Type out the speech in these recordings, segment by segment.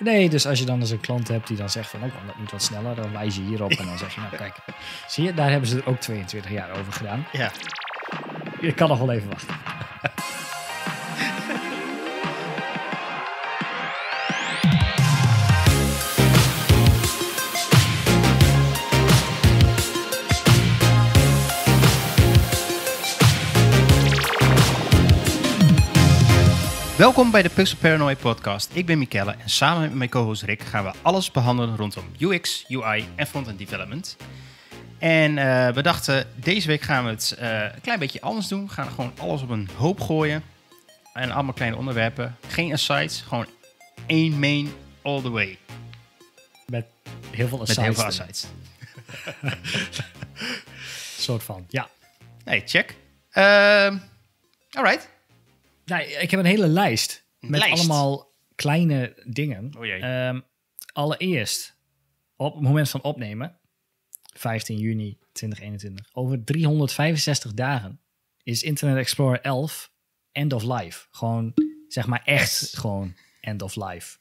Nee, dus als je dan eens een klant hebt die dan zegt van, oh, kan dat moet wat sneller? Dan wijs je hierop en dan zeg je, nou kijk, zie je, daar hebben ze er ook 22 jaar over gedaan. Ja. Je kan nog wel even wachten. Welkom bij de Pixel Paranoia podcast. Ik ben Mikelle en samen met mijn co-host Rick gaan we alles behandelen rondom UX, UI en front-end development. En eh, we dachten, deze week gaan we het eh, een klein beetje anders doen. We gaan gewoon alles op een hoop gooien. En allemaal kleine onderwerpen. Geen asides, gewoon één main all the way. Met heel veel asides. Met heel veel asides. soort van, ja. Hey, check. Uh, alright nou, ik heb een hele lijst met allemaal kleine dingen. Oh ehm, allereerst, op het moment van opnemen, 15 juni 2021, over 365 dagen is Internet Explorer 11 end of life. Gewoon, zeg maar echt gewoon end of life.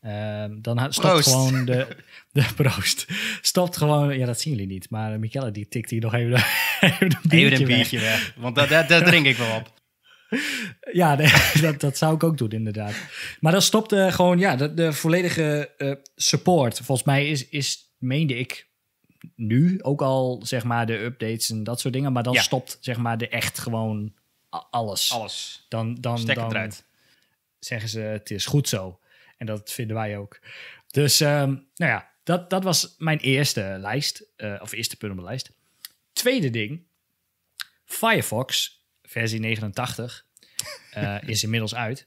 Ehm, dan stopt gewoon de, de proost. Stopt gewoon, ja, dat zien jullie niet. Maar Michelle die tikt hier nog even, even, een biertje, weg. Want daar drink ik wel op. Ja, dat, dat zou ik ook doen, inderdaad. Maar dat stopte eh, gewoon, ja, de, de volledige eh, support. Volgens mij is, is, meende ik nu ook al, zeg maar, de updates en dat soort dingen. Maar dan stopt, zeg maar, de echt gewoon alles. Alles. Dan, dan, dan eruit. zeggen ze, het is goed zo. En dat vinden wij ook. Dus, ehm, nou ja, dat, dat was mijn eerste lijst. Eh, of eerste punt op mijn lijst. Tweede ding. Firefox versie 89 eh, is inmiddels uit,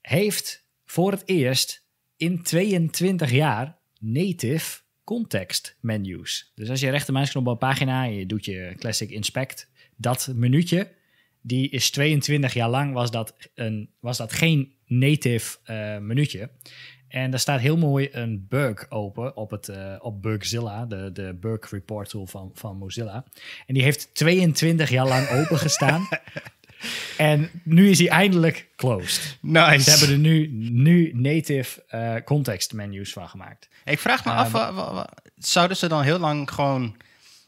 heeft voor het eerst in 22 jaar native context menus. Dus als je rechtermuisknop op een pagina en je doet je classic inspect, dat menuutje, die is 22 jaar lang was dat, een, was dat geen native uh, eh, menuutje. En daar staat heel mooi een bug open op, het, eh, op Bugzilla, de, de bug report tool van, van Mozilla. En die heeft 22 jaar lang open gestaan. En nu is hij eindelijk closed. Nice. Ze hebben er nu, nu native eh, context menus van gemaakt. Ik vraag me af, wat zouden ze dan heel lang gewoon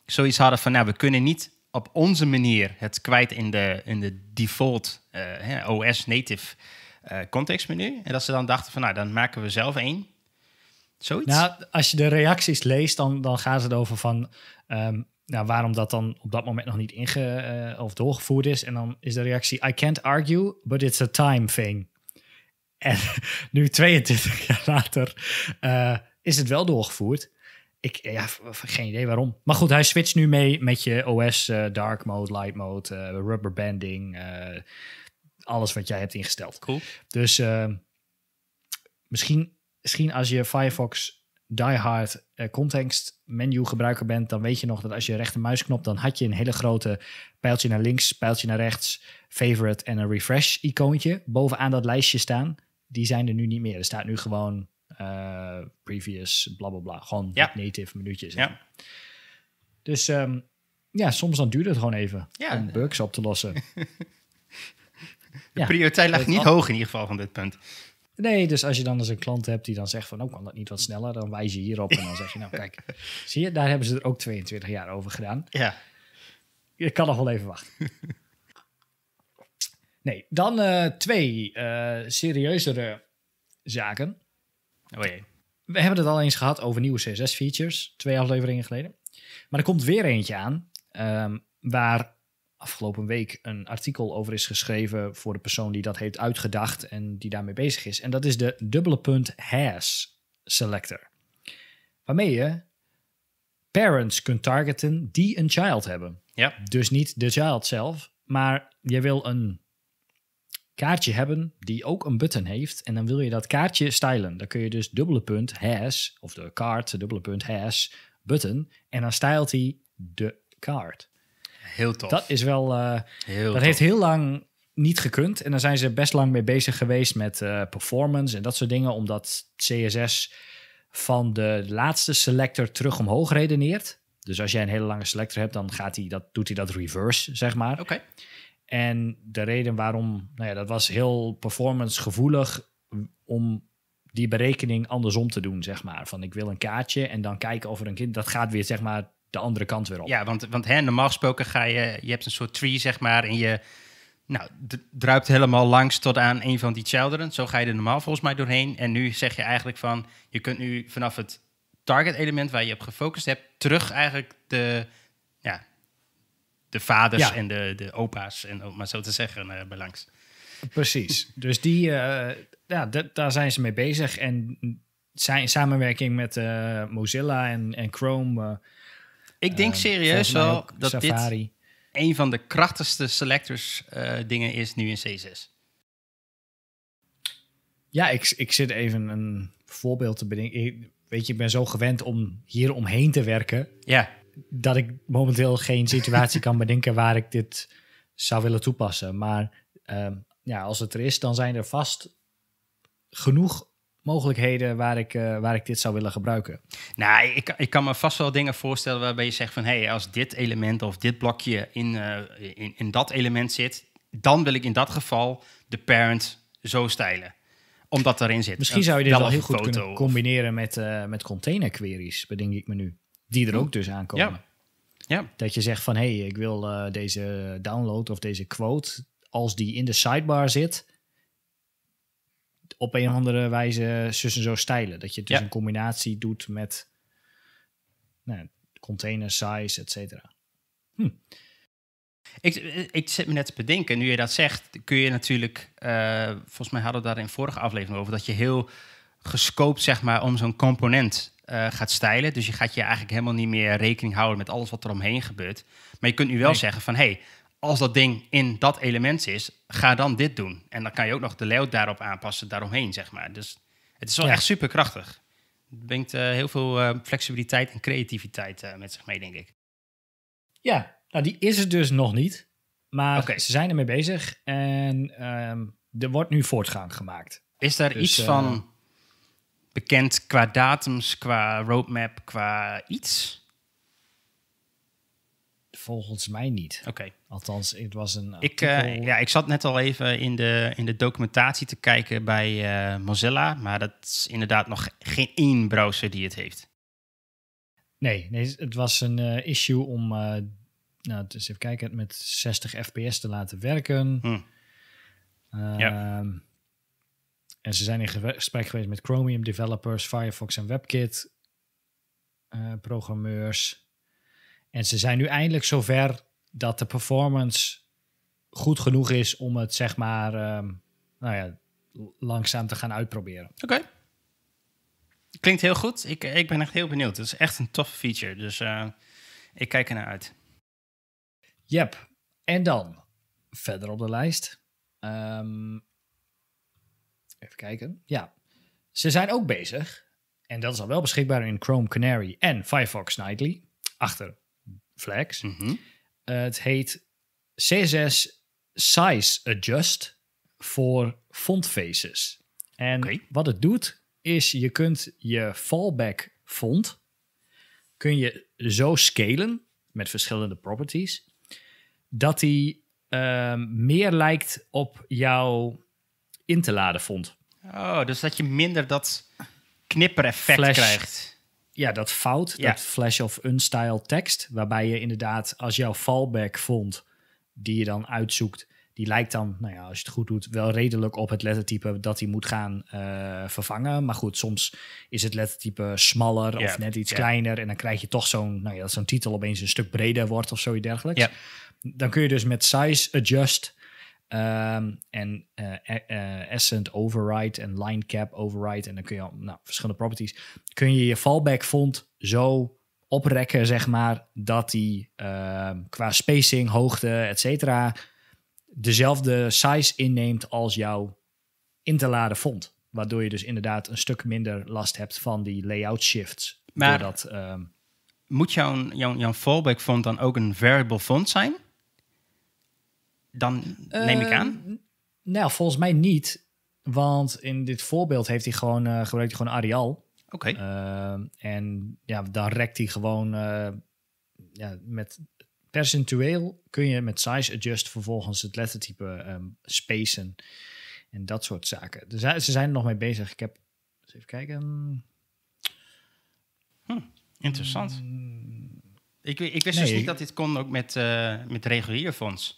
zoiets hadden van... nou, we kunnen niet op onze manier het kwijt in de, in de default eh, OS native eh, contextmenu. En dat ze dan dachten van, nou, dan maken we zelf één. Zoiets? Nou, als je de reacties leest, dan, dan gaan ze erover van... Ehm, nou, waarom dat dan op dat moment nog niet inge, eh, of doorgevoerd is. En dan is de reactie, I can't argue, but it's a time thing. En nu 22 jaar later eh, is het wel doorgevoerd. Ik, ja, geen idee waarom. Maar goed, hij switcht nu mee met je OS dark mode, light mode, rubber banding, alles wat jij hebt ingesteld. Cool. Dus ehm, misschien, misschien als je Firefox diehard uh, eh, context menu gebruiker bent, dan weet je nog dat als je rechter muisknop, dan had je een hele grote pijltje naar links, pijltje naar rechts, favorite en een refresh icoontje bovenaan dat lijstje staan. Die zijn er nu niet meer. Er staat nu gewoon eh, previous, bla bla bla. Gewoon ja. native minuutjes. Ja. Dus ehm, ja, soms dan duurt het gewoon even ja. om bugs op te lossen. De prioriteit lag niet hoog in ieder geval van dit punt. Nee, dus als je dan eens een klant hebt die dan zegt van, oh, kan dat niet wat sneller, dan wijs je hierop en dan zeg je, nou kijk, zie je, daar hebben ze er ook 22 jaar over gedaan. Ja. Je kan nog wel even wachten. Nee, dan eh, twee eh, serieuzere zaken. Oh jee. We hebben het al eens gehad over nieuwe CSS-features, twee afleveringen geleden. Maar er komt weer eentje aan ehm, waar afgelopen week een artikel over is geschreven voor de persoon die dat heeft uitgedacht en die daarmee bezig is. En dat is de dubbele punt has selector. Waarmee je parents kunt targeten die een child hebben. Ja. Dus niet de child zelf, maar je wil een kaartje hebben die ook een button heeft. En dan wil je dat kaartje stylen. Dan kun je dus dubbele punt has, of de kaart, dubbele punt has, button. En dan stylt hij de kaart. Heel tof. Dat is wel. Eh, heel dat heeft heel lang niet gekund. En daar zijn ze best lang mee bezig geweest met eh, performance en dat soort dingen. Omdat CSS van de laatste selector terug omhoog redeneert. Dus als jij een hele lange selector hebt, dan gaat hij dat, doet hij dat reverse, zeg maar. Oké. En de reden waarom, nou ja, dat was heel performance gevoelig om die berekening andersom te doen, zeg maar. Van ik wil een kaartje en dan kijken of er een kind, dat gaat weer, zeg maar, de andere kant weer op. Ja, want, want hè, normaal gesproken ga je, je hebt een soort tree, zeg maar, en je nou, druipt helemaal langs tot aan een van die children. Zo ga je er normaal volgens mij doorheen. En nu zeg je eigenlijk van, je kunt nu vanaf het target element waar je op gefocust hebt, terug eigenlijk de, ja, de vaders en de, de opa's, en, om maar zo te zeggen, uh, langs. Precies. dus die, uh, ja, daar zijn ze mee bezig. En zijn, in samenwerking met eh, Mozilla en, en Chrome ik denk ehm, serieus wel dat dit een van de krachtigste selectors eh, dingen is nu in C6. Ja, ik, ik zit even een voorbeeld te bedenken. Ik, weet je, ik ben zo gewend om hier omheen te werken. Ja. Dat ik momenteel geen situatie kan bedenken waar ik dit zou willen toepassen. Maar ehm, ja, als het er is, dan zijn er vast genoeg mogelijkheden waar ik, eh, waar ik dit zou willen gebruiken. Nou, ik, ik kan me vast wel dingen voorstellen waarbij je zegt van... hé, hey, als dit element of dit blokje in, eh, in, in dat element zit... dan wil ik in dat geval de parent zo stijlen omdat erin zit. Misschien zou je dit wel heel goed kunnen combineren met, uh, met container queries, bedenk ik me nu. Die er ook dus aankomen. Ja. ja. Dat je zegt van hé, hey, ik wil deze download of deze quote, als die in de sidebar zit, op een of andere wijze zus en zo stijlen. Dat je dus een combinatie doet met nou, container size, et cetera. Hm. Ik, ik zit me net te bedenken, nu je dat zegt, kun je natuurlijk, eh, volgens mij hadden we daar in vorige aflevering over, dat je heel gescoopt zeg maar om zo'n component eh, gaat stijlen. Dus je gaat je eigenlijk helemaal niet meer rekening houden met alles wat er omheen gebeurt. Maar je kunt nu wel zeggen van, hey, als dat ding in dat element is, ga dan dit doen. En dan kan je ook nog de layout daarop aanpassen, daaromheen, zeg maar. Dus het is wel echt super krachtig. Het brengt eh, heel veel eh, flexibiliteit en creativiteit eh, met zich mee, denk ik. Ja, nou die is er dus nog niet. Maar ze zijn ermee bezig en ehm, er wordt nu voortgang gemaakt. Is daar dus, iets van bekend qua datums, qua roadmap, qua iets? volgens mij niet. Oké. Althans, het was een. Ik, eh, ja, ik zat net al even in de, in de documentatie te kijken bij eh, Mozilla, maar dat is inderdaad nog geen één browser die het heeft. Nee, nee het was een eh, issue om, nou, dus even kijken, met 60 fps te laten werken. Hm. ja. Ehm, en ze zijn in gesprek geweest met Chromium developers, Firefox en WebKit programmeurs. En ze zijn nu eindelijk zover dat de performance goed genoeg is om het zeg maar ehm, nou ja, langzaam te gaan uitproberen. Oké. Klinkt heel goed. Ik, eh, ik ben echt heel benieuwd. Het is echt een toffe feature. Dus eh, ik kijk er naar uit. Yep. En dan verder op de lijst. Ehm, even kijken. Ja. Ze zijn ook bezig. En dat is al wel beschikbaar in Chrome Canary en Firefox Nightly. Achter Flex. Mhm. Eh, het heet CSS Size Adjust voor Font Faces. En wat het doet, is je kunt je fallback font kun je zo scalen met verschillende properties, dat die ehm, meer lijkt op jouw in te laden font. Oh, dus dat je minder dat knippereffect krijgt ja, dat fout, dat flash of unstyle tekst, waarbij je inderdaad als jouw fallback vond, die je dan uitzoekt, die lijkt dan, nou ja, als je het goed doet, wel redelijk op het lettertype dat hij moet gaan eh, vervangen. Maar goed, soms is het lettertype smaller of net iets kleiner en dan krijg je toch zo'n, nou ja, zo'n titel opeens een stuk breder wordt of zoiets dergelijks. Dan kun je dus met size adjust Ehm, en uh, Ascent override en line cap override. En dan kun je al nou, verschillende properties. Kun je je fallback font zo oprekken, zeg maar, dat die ehm, qua spacing, hoogte, et cetera, dezelfde size inneemt als jouw in te laden font. Waardoor je dus inderdaad een stuk minder last hebt van die layout shifts. Maar ehm, moet jouw, jouw, jouw fallback font dan ook een variable font zijn? dan, neem ik aan? Ehm, nou, volgens mij niet. Want in dit voorbeeld heeft hij gewoon, uh, gebruikt hij gewoon Arial. Oké. Ehm, en ja, dan rekt hij gewoon uh, ja, met percentueel kun je met size adjust vervolgens het lettertype um, spacen en dat soort zaken. Dus ze zijn er nog mee bezig. Ik heb eens even kijken. Hm, interessant. ik, ik, wist dus niet dat dit kon ook met, eh, met reguliere fonds.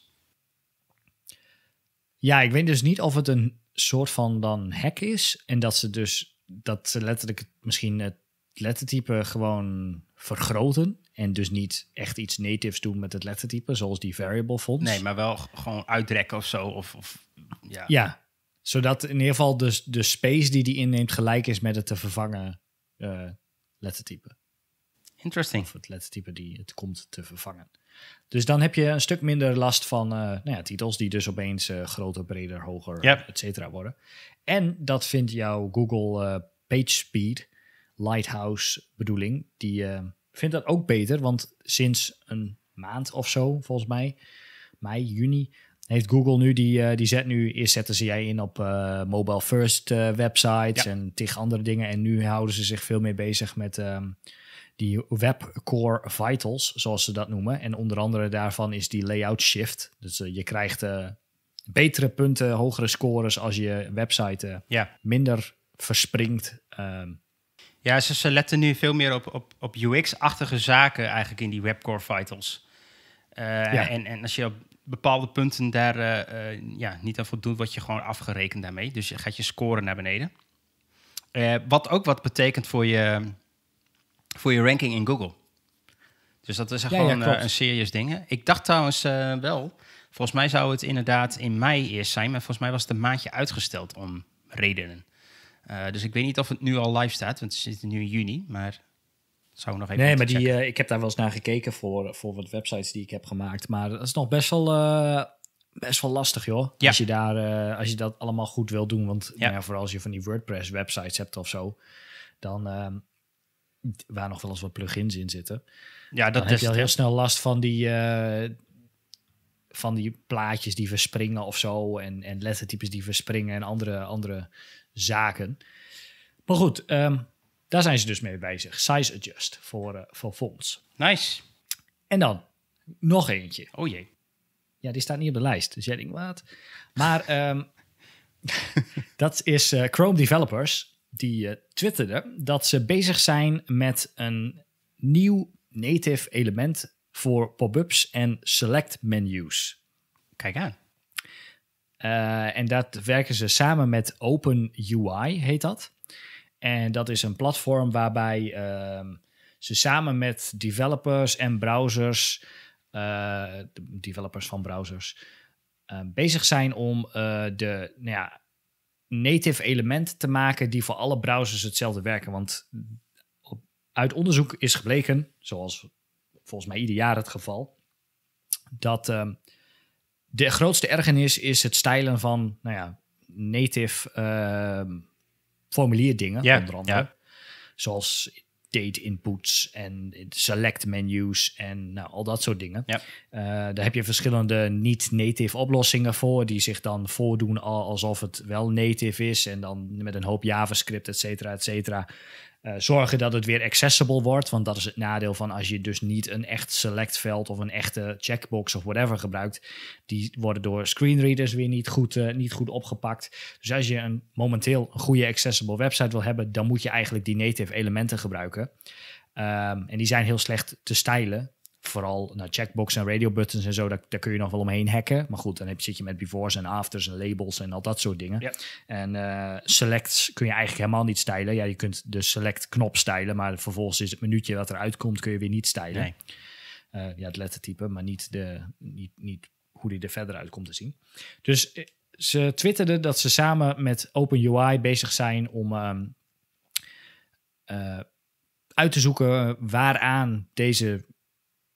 Ja, ik weet dus niet of het een soort van dan hack is. En dat ze dus dat ze letterlijk misschien het lettertype gewoon vergroten. En dus niet echt iets natives doen met het lettertype, zoals die variable fonts. Nee, maar wel gewoon uitrekken of zo. Of, of ja. ja, zodat in ieder geval de, dus de space die die inneemt gelijk is met het te vervangen eh, lettertype. Interesting. Of het lettertype die het komt te vervangen. Dus dan heb je een stuk minder last van eh, nou ja, titels die dus opeens eh, groter, breder, hoger, et cetera worden. En dat vindt jouw Google eh, PageSpeed Lighthouse bedoeling, die vindt dat ook beter. Want sinds een maand of zo, volgens mij, mei, juni, heeft Google nu die, die zet nu, eerst zetten ze jij in op mobile first websites en tig andere dingen. En nu houden ze zich veel meer bezig met ehm, die Web Core Vitals, zoals ze dat noemen. En onder andere daarvan is die layout shift. Dus eh, je krijgt eh, betere punten, hogere scores als je website eh, ja. minder verspringt. Ehm. ja, ze, ze, letten nu veel meer op, op, op UX-achtige zaken eigenlijk in die Web Core Vitals. en, en als je op bepaalde punten daar ja, niet aan voldoet, word je gewoon afgerekend daarmee. Dus je gaat je scoren naar beneden. wat ook wat betekent voor je voor je ranking in Google. Dus dat is gewoon eh, een serieus ding. Ik dacht trouwens eh, wel, volgens mij zou het inderdaad in mei eerst zijn, maar volgens mij was het een maandje uitgesteld om redenen. Eh, dus ik weet niet of het nu al live staat, want het zit nu in juni, maar zou nog even. Nee, maar die, ik heb daar wel eens naar gekeken voor, voor wat websites die ik heb gemaakt, maar dat is nog best wel best wel lastig, joh. Als, je daar, als je dat allemaal goed wil doen. Want ja. Nou vooral als je van die WordPress-websites hebt of zo. Dan, ehm, waar nog wel eens wat plugins in zitten. Ja, dat dan heb je al heel snel last van die, eh, van die plaatjes die verspringen of zo. En, en lettertypes die verspringen en andere, andere zaken. Maar goed, ehm, daar zijn ze dus mee bezig. Size adjust voor, eh, voor fonds. Nice. En dan nog eentje. Oh jee. Ja, die staat niet op de lijst. Dus jij denkt, wat? Maar ehm, dat is eh, Chrome Developers die uh, twitterde dat ze bezig zijn met een nieuw native element voor pop-ups en select menus. Kijk aan. Eh, en dat werken ze samen met Open UI, heet dat. En dat is een platform waarbij ehm, ze samen met developers en browsers, eh, developers van browsers, bezig zijn om de, nou ja, native elementen te maken die voor alle browsers hetzelfde werken. Want uit onderzoek is gebleken, zoals volgens mij ieder jaar het geval, dat ehm, de grootste ergernis is het stijlen van nou ja, native uh, formulierdingen, ja, onder andere. Zoals date inputs en select menus en nou, al dat soort dingen. Ja. Eh, daar heb je verschillende niet-native oplossingen voor, die zich dan voordoen alsof het wel native is en dan met een hoop JavaScript, et cetera, et cetera. Eh, zorgen dat het weer accessible wordt, want dat is het nadeel van als je dus niet een echt select veld of een echte checkbox of whatever gebruikt. Die worden door screenreaders weer niet goed, eh, niet goed opgepakt. Dus als je een, momenteel een goede accessible website wil hebben, dan moet je eigenlijk die native elementen gebruiken. Ehm, en die zijn heel slecht te stylen vooral naar nou, checkbox en radio buttons en zo, daar, daar, kun je nog wel omheen hacken. Maar goed, dan heb, zit je met befores en afters en labels en al dat soort dingen. En eh, selects kun je eigenlijk helemaal niet stylen. Ja, je kunt de select knop stylen, maar vervolgens is het minuutje dat eruit komt, kun je weer niet stylen. Nee. Eh, ja, het lettertype, maar niet, de, niet, niet hoe die er verder uit komt te zien. Dus eh, ze twitterden dat ze samen met OpenUI bezig zijn om ehm, uit te zoeken waaraan deze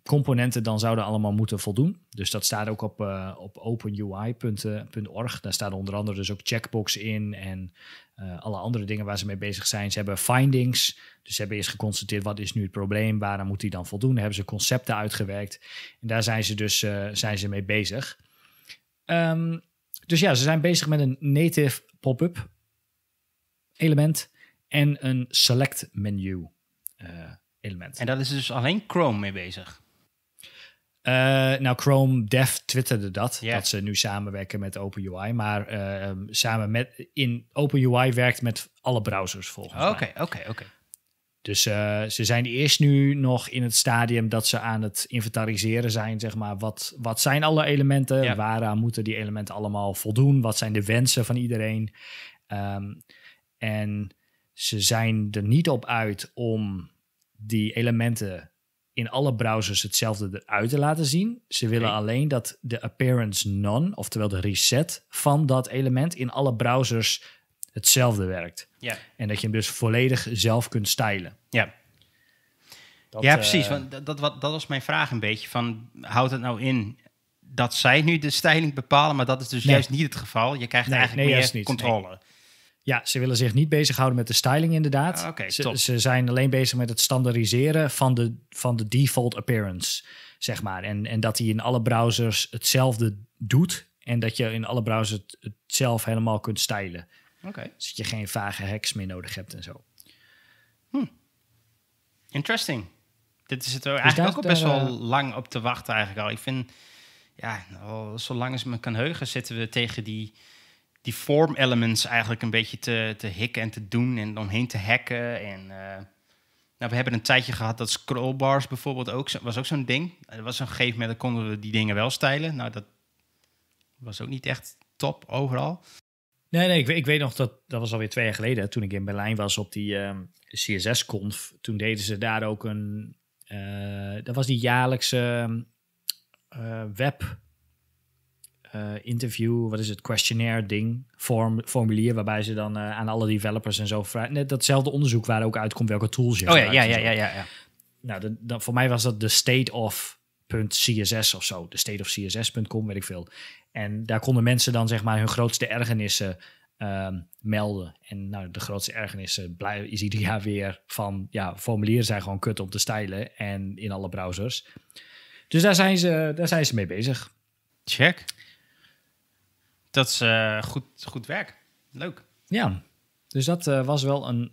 componenten dan zouden allemaal moeten voldoen. Dus dat staat ook op, uh, op openui.org. Eh, daar staat onder andere dus ook checkbox in en eh, alle andere dingen waar ze mee bezig zijn. Ze hebben findings, dus ze hebben eerst geconstateerd wat is nu het probleem, waarom moet die dan voldoen. hebben ze concepten uitgewerkt en daar zijn ze dus zijn ze mee bezig. Ehm, dus ja, ze zijn bezig met een native pop-up element en een select menu element. En dat is dus alleen Chrome mee bezig. Eh, nou, Chrome Dev twitterde dat, dat ze nu samenwerken met OpenUI. Maar uh, samen met, in OpenUI werkt met alle browsers volgens mij. Oké, oké, oké. Dus eh, ze zijn eerst nu nog in het stadium dat ze aan het inventariseren zijn, zeg maar. Wat, wat zijn alle elementen? Waaraan moeten die elementen allemaal voldoen? Wat zijn de wensen van iedereen? Ehm, en ze zijn er niet op uit om die elementen in alle browsers hetzelfde eruit te laten zien. Ze willen alleen dat de appearance none, oftewel de reset van dat element, in alle browsers hetzelfde werkt. Ja. En dat je hem dus volledig zelf kunt stylen. Ja. ja, precies. Eh, want dat, dat, was mijn vraag een beetje. Van, houdt het nou in dat zij nu de styling bepalen, maar dat is dus juist niet het geval. Je krijgt eigenlijk meer controle. Ja, ze willen zich niet bezighouden met de styling inderdaad. Ah, ze, ze, zijn alleen bezig met het standaardiseren van de, van de default appearance, zeg maar. En, en dat hij in alle browsers hetzelfde doet en dat je in alle browsers het, zelf helemaal kunt stylen. Oké. Dus dat je geen vage hacks meer nodig hebt en zo. Hm. Interesting. Dit is het eigenlijk ook best eh, wel lang op te wachten eigenlijk al. Ik vind, ja, zolang ik me kan heugen zitten we tegen die die form elements eigenlijk een beetje te, te hikken en te doen en omheen te hacken. En, eh, nou, we hebben een tijdje gehad dat scrollbars bijvoorbeeld ook was ook zo'n ding. Er was een gegeven moment dat konden we die dingen wel stijlen. Nou, dat was ook niet echt top overal. Nee, nee, ik, ik weet nog dat dat was alweer twee jaar geleden toen ik in Berlijn was op die ehm, CSS-conf. Toen deden ze daar ook een. Eh, dat was die jaarlijkse ehm, eh, web eh, interview, wat is het, questionnaire ding, formulier, waarbij ze dan eh, aan alle developers en zo vragen. Net datzelfde onderzoek waar ook uitkomt welke tools je oh, ja, ja, ja, ja, ja, Nou, de, voor mij was dat de state of .css of zo, de state of css.com, weet ik veel. En daar konden mensen dan zeg maar hun grootste ergernissen ehm, melden. En nou, de grootste ergernissen blijven, is ieder jaar weer van, ja, formulieren zijn gewoon kut om te stijlen en in alle browsers. Dus daar zijn ze, daar zijn ze mee bezig. Check. Dat is eh, goed, goed werk. Leuk. Ja, dus dat eh, was wel een,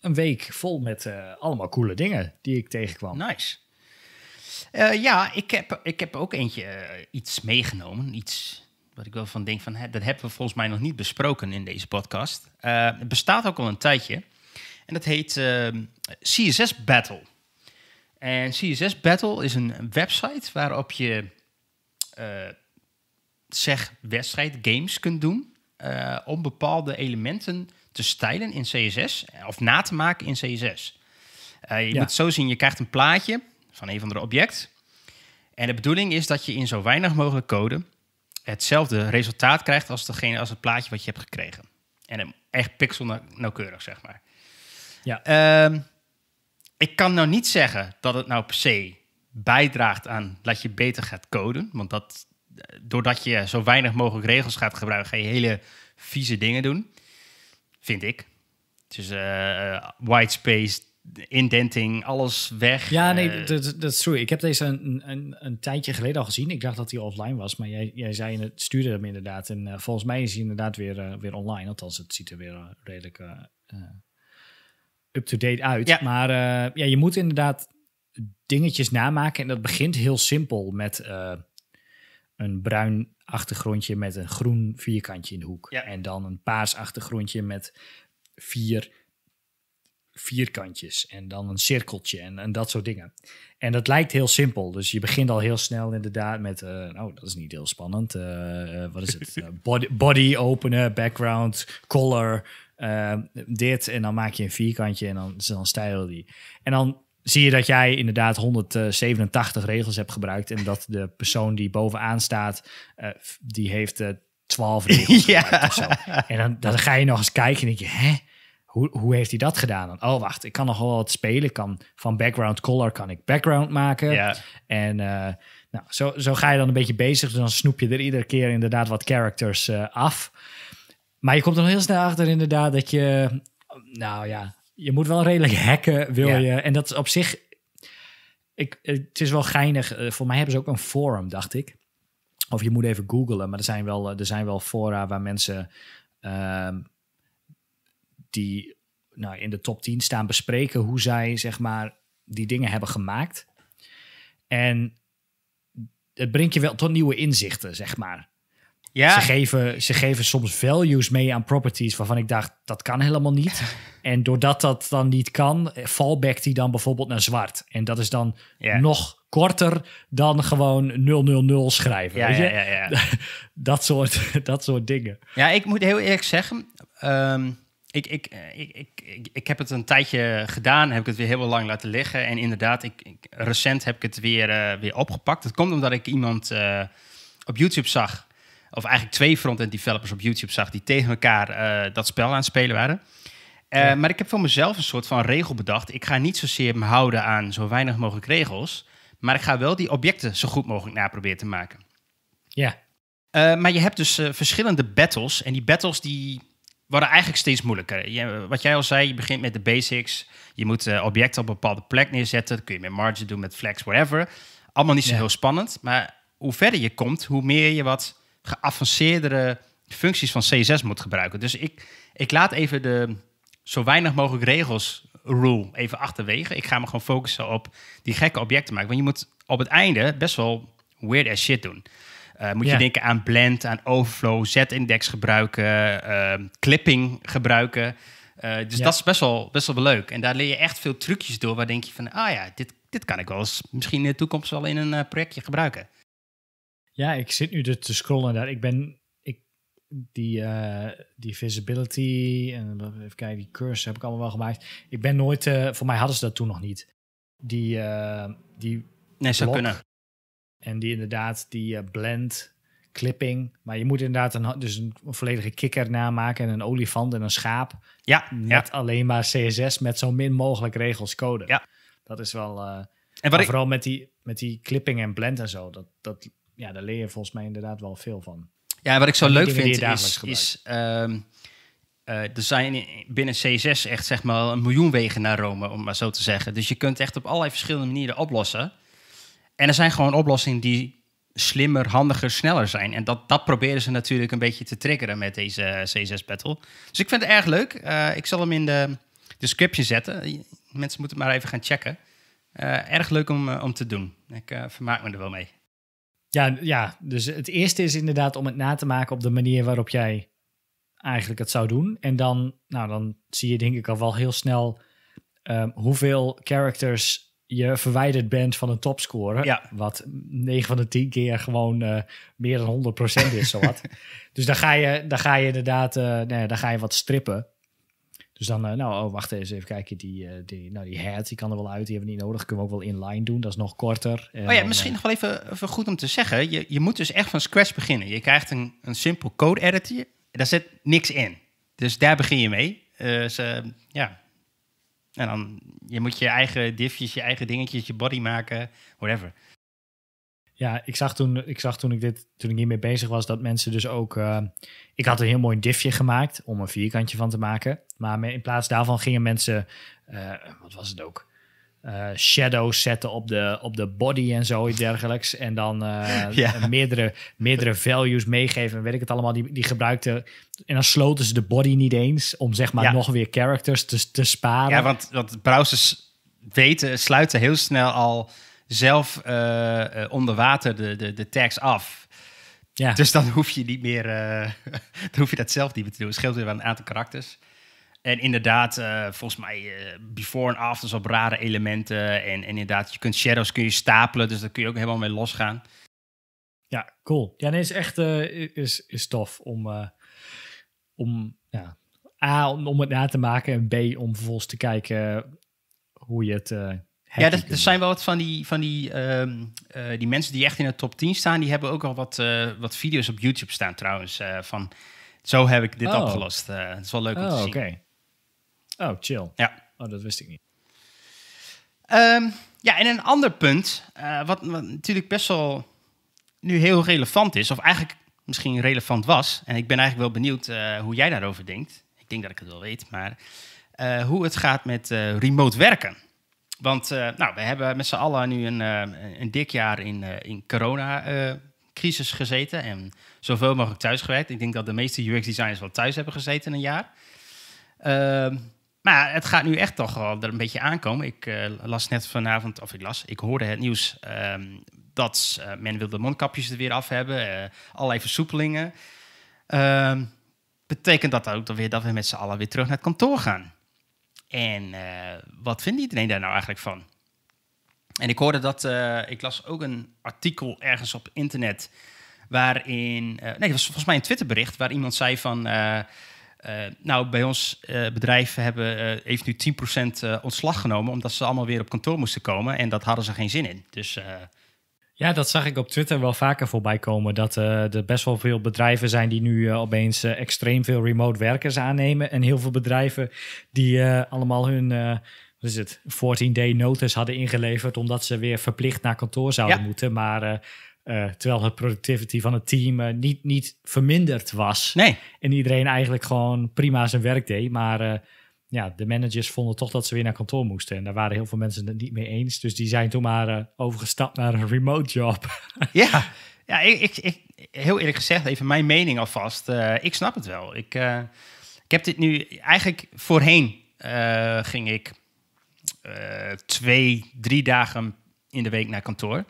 een week vol met eh, allemaal coole dingen die ik tegenkwam. Nice. ja, ik heb, ik heb ook eentje iets meegenomen. Iets wat ik wel van denk van, hè, dat hebben we volgens mij nog niet besproken in deze podcast. het bestaat ook al een tijdje. En dat heet CSS Battle. En CSS Battle is een website waarop je zeg wedstrijd, games kunt doen eh, om bepaalde elementen te stijlen in CSS of na te maken in CSS. Uh, eh, je moet zo zien, je krijgt een plaatje van een van de object. En de bedoeling is dat je in zo weinig mogelijk code hetzelfde resultaat krijgt als, degene, als het plaatje wat je hebt gekregen. En echt pixel nauwkeurig, zeg maar. Ja. Ehm, ik kan nou niet zeggen dat het nou per se bijdraagt aan dat je beter gaat coden, want dat doordat je zo weinig mogelijk regels gaat gebruiken, ga je hele vieze dingen doen. Vind ik. Dus uh, white space, indenting, alles weg. Ja, nee, eh, dat, is true. Ik heb deze een, een, een, tijdje geleden al gezien. Ik dacht dat hij offline was, maar jij, jij zei, het stuurde hem inderdaad. En volgens mij is hij inderdaad weer, weer online. Althans, het ziet er weer redelijk up-to-date uit. Maar ja, je moet inderdaad dingetjes namaken. En dat begint heel simpel met een bruin achtergrondje met een groen vierkantje in de hoek. Ja. En dan een paars achtergrondje met vier vierkantjes en dan een cirkeltje en, dat soort dingen. En dat lijkt heel simpel. Dus je begint al heel snel inderdaad met, uh, nou, dat is niet heel spannend. Eh, eh, wat is het? body, body openen, background, color, dit. En dan maak je een vierkantje en dan, dan stijl die. En dan zie je dat jij inderdaad 187 regels hebt gebruikt. En dat de persoon die bovenaan staat, eh, die heeft uh, eh, 12 regels ja. of zo. En dan, dan, ga je nog eens kijken en denk je, hè? Hoe, hoe heeft hij dat gedaan? Dan, oh, wacht, ik kan nog wel wat spelen. kan van background color kan ik background maken. Ja. En eh, nou, zo, zo ga je dan een beetje bezig. Dus dan snoep je er iedere keer inderdaad wat characters af. Maar je komt dan heel snel achter inderdaad dat je... Nou ja, je moet wel redelijk hacken, wil je. En dat is op zich. Ik, het is wel geinig. Eh, voor mij hebben ze ook een forum, dacht ik. Of je moet even googlen. Maar er zijn wel, eh, er zijn wel fora waar mensen ehm, die nou, in de top 10 staan bespreken hoe zij zeg maar die dingen hebben gemaakt. En het brengt je wel tot nieuwe inzichten, zeg maar. Ze, geven, ze geven soms values mee aan properties waarvan ik dacht, dat kan helemaal niet. En doordat dat dan niet kan, fallback die dan bijvoorbeeld naar zwart. En dat is dan nog korter dan gewoon 000 schrijven. Ja, weet je? Ja, dat, soort, dat soort dingen. Ja, ik moet heel eerlijk zeggen, ehm, ik, eh, ik, ik, ik, ik, heb het een tijdje gedaan, heb ik het weer heel lang laten liggen. En inderdaad, ik, recent heb ik het weer, eh, weer opgepakt. Dat komt omdat ik iemand eh, op YouTube zag of eigenlijk twee front-end developers op YouTube zag die tegen elkaar eh, dat spel aan het spelen waren. Eh, maar ik heb voor mezelf een soort van regel bedacht. Ik ga niet zozeer me houden aan zo weinig mogelijk regels, maar ik ga wel die objecten zo goed mogelijk naproberen te maken. Ja. Eh, maar je hebt dus verschillende battles en die battles die worden eigenlijk steeds moeilijker. Je, wat jij al zei, je begint met de basics. Je moet objecten op bepaalde plek neerzetten. Dat kun je met margin doen, met flex, whatever. Allemaal niet zo heel spannend, maar hoe verder je komt, hoe meer je wat geavanceerdere functies van CSS moet gebruiken. Dus ik, ik laat even de zo weinig mogelijk regels rule even achterwege. Ik ga me gewoon focussen op die gekke objecten maken. Want je moet op het einde best wel weird as shit doen. Eh, moet je denken aan blend, aan overflow, z-index gebruiken, ehm, clipping gebruiken. Eh, dus dat is best wel, best wel leuk. En daar leer je echt veel trucjes door waar denk je van, ah ja, dit, dit kan ik wel eens misschien in de toekomst wel in een eh, projectje gebruiken. Ja, ik zit nu er dus te scrollen daar. Ik ben ik, die, eh, die visibility en even kijken, die cursus heb ik allemaal wel gemaakt. Ik ben nooit, eh, voor mij hadden ze dat toen nog niet. Die, eh, die nee, zou kunnen. En die inderdaad, die blend, clipping. Maar je moet inderdaad een, dus een volledige kikker namaken en een olifant en een schaap. Ja. Met alleen maar CSS met zo min mogelijk regels code. Ja. Dat is wel. en ik... vooral met die, met die clipping en blend en zo. Dat, dat ja, daar leer je volgens mij inderdaad wel veel van. Ja, wat ik zo leuk vind is, is ehm, eh, er zijn binnen C6 echt zeg maar een miljoen wegen naar Rome, om maar zo te zeggen. Dus je kunt echt op allerlei verschillende manieren oplossen. En er zijn gewoon oplossingen die slimmer, handiger, sneller zijn. En dat, dat proberen ze natuurlijk een beetje te triggeren met deze eh, C6 Battle. Dus ik vind het erg leuk. Eh, ik zal hem in de description zetten. Mensen moeten maar even gaan checken. erg leuk om, om te doen. Ik vermaak me er wel mee. Ja, ja, dus het eerste is inderdaad om het na te maken op de manier waarop jij eigenlijk het zou doen. En dan, nou, dan zie je denk ik al wel heel snel ehm, hoeveel characters je verwijderd bent van een topscore. Ja. Wat 9 van de 10 keer gewoon eh, meer dan 100% is, zowat. dus dan ga, je, dan ga je inderdaad eh, nee, nou dan ga je wat strippen. Dus dan, eh, nou, oh, wacht eens even kijken. Die, eh, die, nou, die head, die kan er wel uit. Die hebben we niet nodig. Kunnen we ook wel inline doen. Dat is nog korter. oh ja, misschien eh, nog wel even, goed om te zeggen. Je, je moet dus echt van scratch beginnen. Je krijgt een, een simpel code editor. Daar zit niks in. Dus daar begin je mee. Dus ja, en dan je moet je eigen diffjes, je eigen dingetjes, je body maken, whatever. Ja, ik zag toen ik, zag toen ik, dit, toen ik hiermee bezig was, dat mensen dus ook. Eh, ik had een heel mooi diffje gemaakt om een vierkantje van te maken. Maar in plaats daarvan gingen mensen. Eh, wat was het ook? Eh, shadows zetten op de, op de body en zoiets dergelijks. En dan meerdere, meerdere values meegeven. En weet ik het allemaal. Die, die gebruikten. En dan sloten ze de body niet eens. Om zeg maar nog weer characters te, te sparen. Ja, want, want browsers weten, sluiten heel snel al zelf eh, eh, onder water de, de, de tags af. Ja. Dus dan hoef je niet meer, eh, dan hoef je dat zelf niet meer te doen. Het scheelt weer wel een aantal karakters. En inderdaad, volgens mij before en afters op rare elementen. En, inderdaad, je kunt shadows kun je stapelen, dus daar kun je ook helemaal mee losgaan. Ja, cool. Ja, nee, is echt is, is tof om, om ja, A, om, om, het na te maken en B, om vervolgens te kijken hoe je het ja, dat, er zijn wel wat van die, van die, ehm, eh, die mensen die echt in de top 10 staan. Die hebben ook al wat, eh, wat video's op YouTube staan trouwens. Eh, van zo heb ik dit oh. opgelost. Het is wel leuk oh, om te oh, zien. Oh, chill. Ja. Oh, dat wist ik niet. Ehm, ja, en een ander punt, wat, natuurlijk best wel nu heel relevant is, of eigenlijk misschien relevant was. En ik ben eigenlijk wel benieuwd hoe jij daarover denkt. Ik denk dat ik het wel weet, maar hoe het gaat met remote werken. Want eh, nou, we hebben met z'n allen nu een, eh, een dik jaar in, uh, in coronacrisis gezeten en zoveel mogelijk gewerkt. Ik denk dat de meeste UX-designers wel thuis hebben gezeten een jaar. Ehm, maar het gaat nu echt toch wel er een beetje aankomen. Ik las net vanavond, of ik las, ik hoorde het nieuws ehm, dat men wilde de mondkapjes er weer af hebben, allerlei versoepelingen. Ehm, betekent dat ook dan weer dat we met z'n allen weer terug naar het kantoor gaan? En uh, wat vindt iedereen daar nou eigenlijk van? En ik hoorde dat, eh, ik las ook een artikel ergens op internet waarin, eh, nee, het was volgens mij een Twitterbericht waar iemand zei van, nou, bij ons bedrijf hebben, heeft nu 10% ontslag genomen omdat ze allemaal weer op kantoor moesten komen en dat hadden ze geen zin in. Dus ja, dat zag ik op Twitter wel vaker voorbij komen. Dat eh, er best wel veel bedrijven zijn die nu eh, opeens eh, extreem veel remote werkers aannemen. En heel veel bedrijven die allemaal hun wat is het, 14-day notice hadden ingeleverd. Omdat ze weer verplicht naar kantoor zouden moeten. Maar terwijl het productivity van het team niet, niet verminderd was. Nee. En iedereen eigenlijk gewoon prima zijn werk deed. Maar ja, de managers vonden toch dat ze weer naar kantoor moesten. En daar waren heel veel mensen het niet mee eens. Dus die zijn toen maar eh, overgestapt naar een remote job. ja, ja ik, ik, heel eerlijk gezegd, even mijn mening alvast. Eh, ik snap het wel. Ik, eh, ik heb dit nu eigenlijk voorheen ging ik twee, drie dagen in de week naar kantoor.